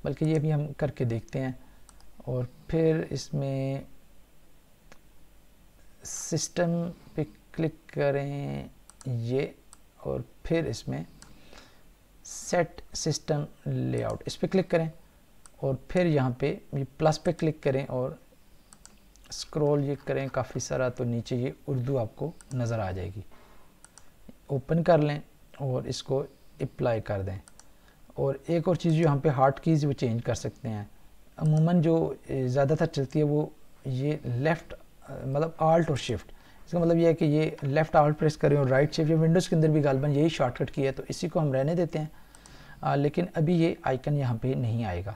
बल्कि ये भी हम करके देखते हैं और फिर इसमें सिस्टम पे क्लिक करें ये और फिर इसमें सेट सिस्टम लेआउट इस पर क्लिक करें और फिर यहाँ पे ये प्लस पे क्लिक करें और स्क्रॉल ये करें काफ़ी सारा तो नीचे ये उर्दू आपको नज़र आ जाएगी ओपन कर लें और इसको अप्लाई कर दें और एक और चीज़ जो हम पे हार्ट कीज़ वो चेंज कर सकते हैं अमूमन जो ज़्यादातर चलती है वो ये लेफ़्ट मतलब आल्ट और शिफ्ट इसका मतलब ये है कि ये लेफ़्ट आल्ट प्रेस करें और राइट शिफ्ट या विंडोज़ के अंदर भी गालबन यही शॉर्टकट की है तो इसी को हम रहने देते हैं आ, लेकिन अभी ये आइकन यहाँ पे नहीं आएगा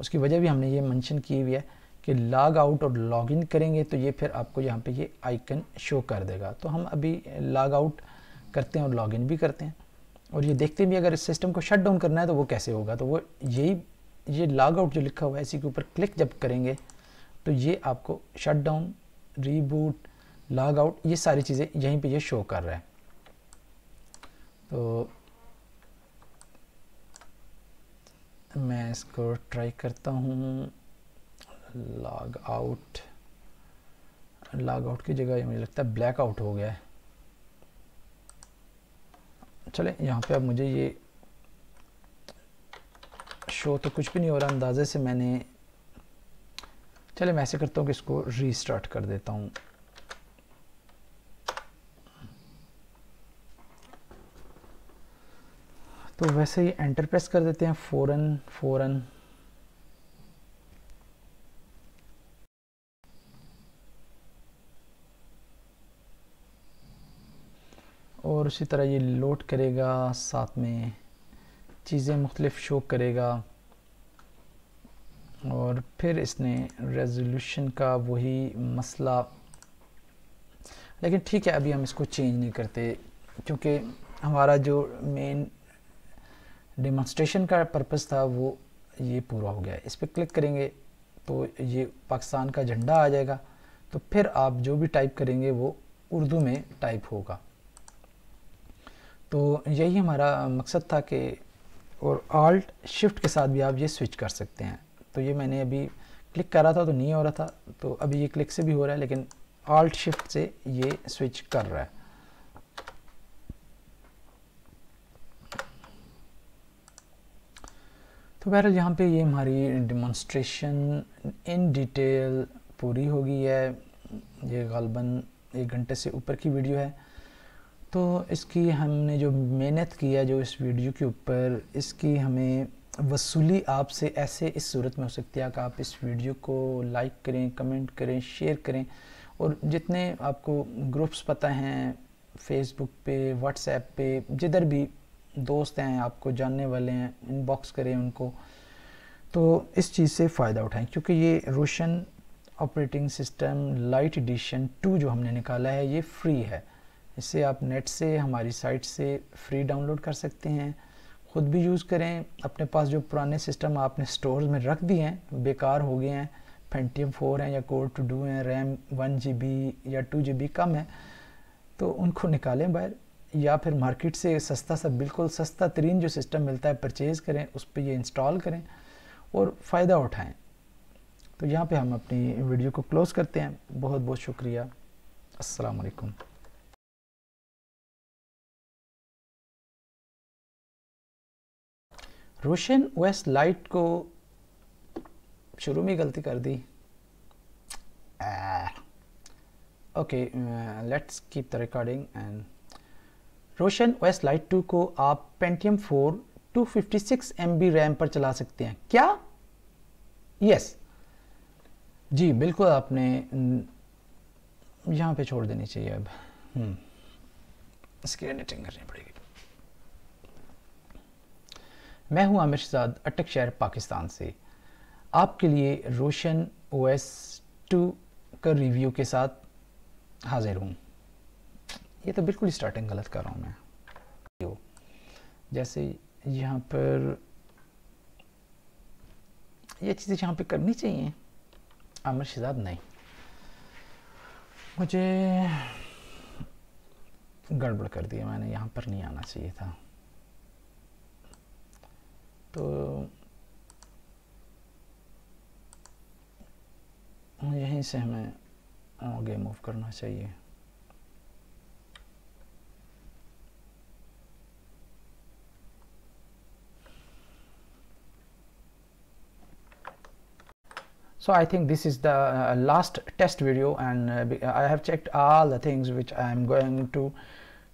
उसकी वजह भी हमने ये मैंशन की हुई है कि लॉग आउट और लॉग इन करेंगे तो ये फिर आपको यहाँ पर ये आइकन शो कर देगा तो हम अभी लॉग आउट करते हैं और लॉगिन भी करते हैं और ये देखते भी अगर इस सिस्टम को शट डाउन करना है तो वो कैसे होगा तो वो यही ये लॉग आउट जो लिखा हुआ है इसी के ऊपर क्लिक जब करेंगे तो ये आपको shut down reboot log out ये सारी चीज़ें यहीं पे ये शो कर रहा है तो मैं इसको ट्राई करता हूँ लॉग आउट लॉग आउट की जगह मुझे लगता है ब्लैक आउट हो गया है चले यहाँ पे अब मुझे ये शो तो कुछ भी नहीं हो रहा अंदाजे से मैंने चले मैं ऐसे करता हूँ कि इसको रीस्टार्ट कर देता हूँ तो वैसे ही एंटर प्रेस कर देते हैं फ़ौरन फ़ौरन और उसी तरह ये लोड करेगा साथ में चीज़ें मुख्तलिफ शो करेगा और फिर इसने रेजोल्यूशन का वही मसला लेकिन ठीक है अभी हम इसको चेंज नहीं करते क्योंकि हमारा जो मेन डेमोन्स्ट्रेशन का पर्पज़ था वो ये पूरा हो गया इस पर क्लिक करेंगे तो ये पाकिस्तान का झंडा आ जाएगा तो फिर आप जो भी टाइप करेंगे वो उर्दू में टाइप होगा तो यही हमारा मकसद था कि और आल्ट शिफ्ट के साथ भी आप ये स्विच कर सकते हैं तो ये मैंने अभी क्लिक करा था तो नहीं हो रहा था तो अभी ये क्लिक से भी हो रहा है लेकिन आल्ट शिफ्ट से ये स्विच कर रहा है तो बहरहाल यहाँ पे ये हमारी डिमॉन्स्ट्रेशन इन डिटेल पूरी हो गई है ये गलबन एक घंटे से ऊपर की वीडियो है तो इसकी हमने जो मेहनत किया जो इस वीडियो के ऊपर इसकी हमें वसूली आपसे ऐसे इस सूरत में हो सकती है कि आप इस वीडियो को लाइक करें कमेंट करें शेयर करें और जितने आपको ग्रुप्स पता हैं फेसबुक पे व्हाट्सएप पे जिधर भी दोस्त हैं आपको जानने वाले हैं इनबॉक्स करें उनको तो इस चीज़ से फ़ायदा उठाएं क्योंकि ये Roshan operating system lite edition two जो हमने निकाला है ये फ्री है इससे आप नेट से हमारी साइट से फ्री डाउनलोड कर सकते हैं ख़ुद भी यूज़ करें अपने पास जो पुराने सिस्टम आपने स्टोर में रख दिए हैं बेकार हो गए हैं पेंटीएम फोर हैं या कोर टू डू हैं रैम वन जी या टू जी कम है तो उनको निकालें बाहर या फिर मार्केट से सस्ता सा बिल्कुल सस्ता तरीन जो सिस्टम मिलता है परचेज़ करें उस पर ये इंस्टॉल करें और फ़ायदा उठाएं तो यहाँ पे हम अपनी वीडियो को क्लोज़ करते हैं बहुत बहुत शुक्रिया अस्सलाम वालेकुम रोशन वेस्ट लाइट को शुरू में गलती कर दी okay let's keep the recording and Roshan waste lite two को आप पेंटियम फोर 256 बी रैम पर चला सकते हैं क्या यस जी बिल्कुल आपने यहाँ पे छोड़ देनी चाहिए अब हम्म, स्क्रीन एडिटिंग करनी पड़ेगी मैं हूं आमिर शहजाद अटक शहर पाकिस्तान से आपके लिए रोशन ओ एस टू का रिव्यू के साथ हाजिर हूं ये तो बिल्कुल स्टार्टिंग गलत कर रहा हूं मैं जैसे यहाँ पर ये चीज़ें यहां पे करनी चाहिए आमिर शहजाद नहीं मुझे गड़बड़ कर दिया मैंने यहाँ पर नहीं आना चाहिए था तो यहीं से हमें आगे मूव करना चाहिए so i think this is the uh, last test video and uh, i have checked all the things which i am going to uh,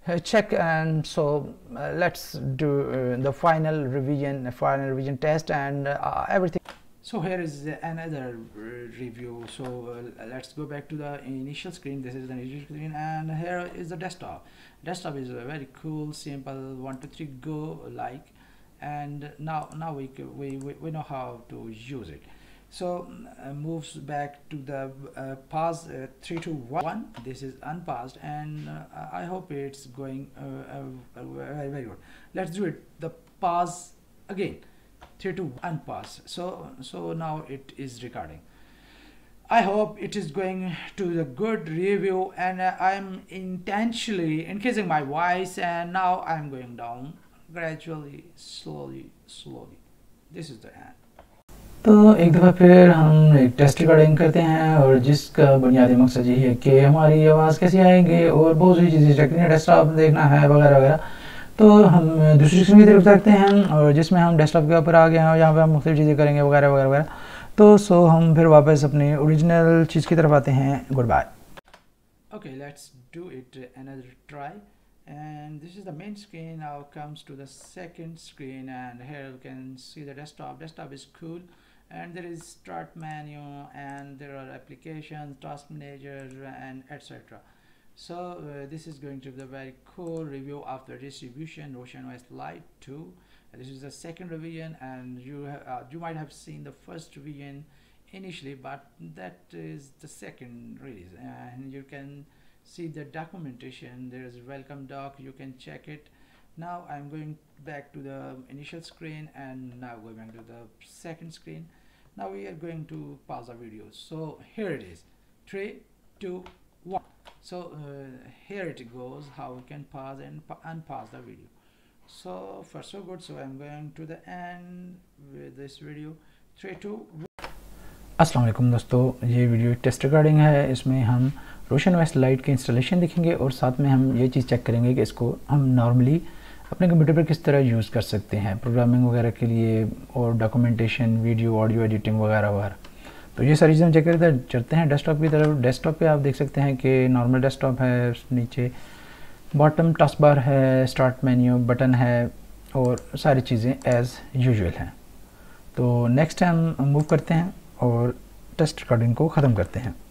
Uh, check and so uh, let's do uh, the final revision final revision test and everything so here is another review so uh, let's go back to the initial screen this is the initial screen and here is the desktop desktop is very cool simple one two three go like and now now we, we we know how to use it so uh, moves back to the uh, pass uh, 3 to 1 this is unpassed and uh, i hope it's going uh, uh, very, very good let's do it the pass again 3 to 1 pass so so now it is recording I hope it is going to the good review and I'm intentionally increasing my voice and now I'm going down gradually slowly slowly this is the end तो एक दफ़ा फिर हम एक test recording करते हैं और जिसका बुनियादी मकसद यही है कि हमारी आवाज़ कैसी आएगी और बहुत सी चीज़ें चेकिंग डेस्कटॉप देखना है वगैरह वगैरह तो हम दूसरी सेक्शन की तरफ देखते हैं और जिसमें हम डेस्कटॉप के ऊपर आ गए हैं और यहाँ पर हम मुख्तु चीज़ें करेंगे वगैरह वगैरह वगैरह तो सो हम फिर वापस अपनी ओरिजिनल चीज़ की तरफ आते हैं goodbye okay let's do it another try and this is the main screen now comes to the second screen and here you can see the desktop desktop is cool and there is start menu and there are applications task manager and etc so uh, this is going to be the very cool review of the distribution Roshan OS Lite 2 this is the second revision and you uh, you might have seen the first revision initially but that is the second release and you can see the documentation there is welcome doc you can check it now I'm going back to the initial screen and now going back to the second screen now we are going to pause the video so here it is three two one so uh, here it goes how we can pause and unpause the video so for so good so i'm going to the end with this video three two one असलम दोस्तों ये video test recording है इसमें हम Roshan waste lite की installation देखेंगे और साथ में हम ये चीज़ चेक करेंगे कि इसको हम नॉर्मली अपने कंप्यूटर पर किस तरह यूज़ कर सकते हैं प्रोग्रामिंग वगैरह के लिए और डॉक्यूमेंटेशन वीडियो ऑडियो एडिटिंग वगैरह वगैरह तो ये सारी चीज़ें चेक करते चलते हैं डेस्कटॉप की तरफ डेस्कटॉप पे आप देख सकते हैं कि नॉर्मल डेस्कटॉप है नीचे बॉटम टॉस बार है स्टार्ट मेन्यू बटन है और सारी चीज़ें एज़ यूजल हैं तो नेक्स्ट टाइम मूव करते हैं और टेस्ट रिकॉर्डिंग को ख़त्म करते हैं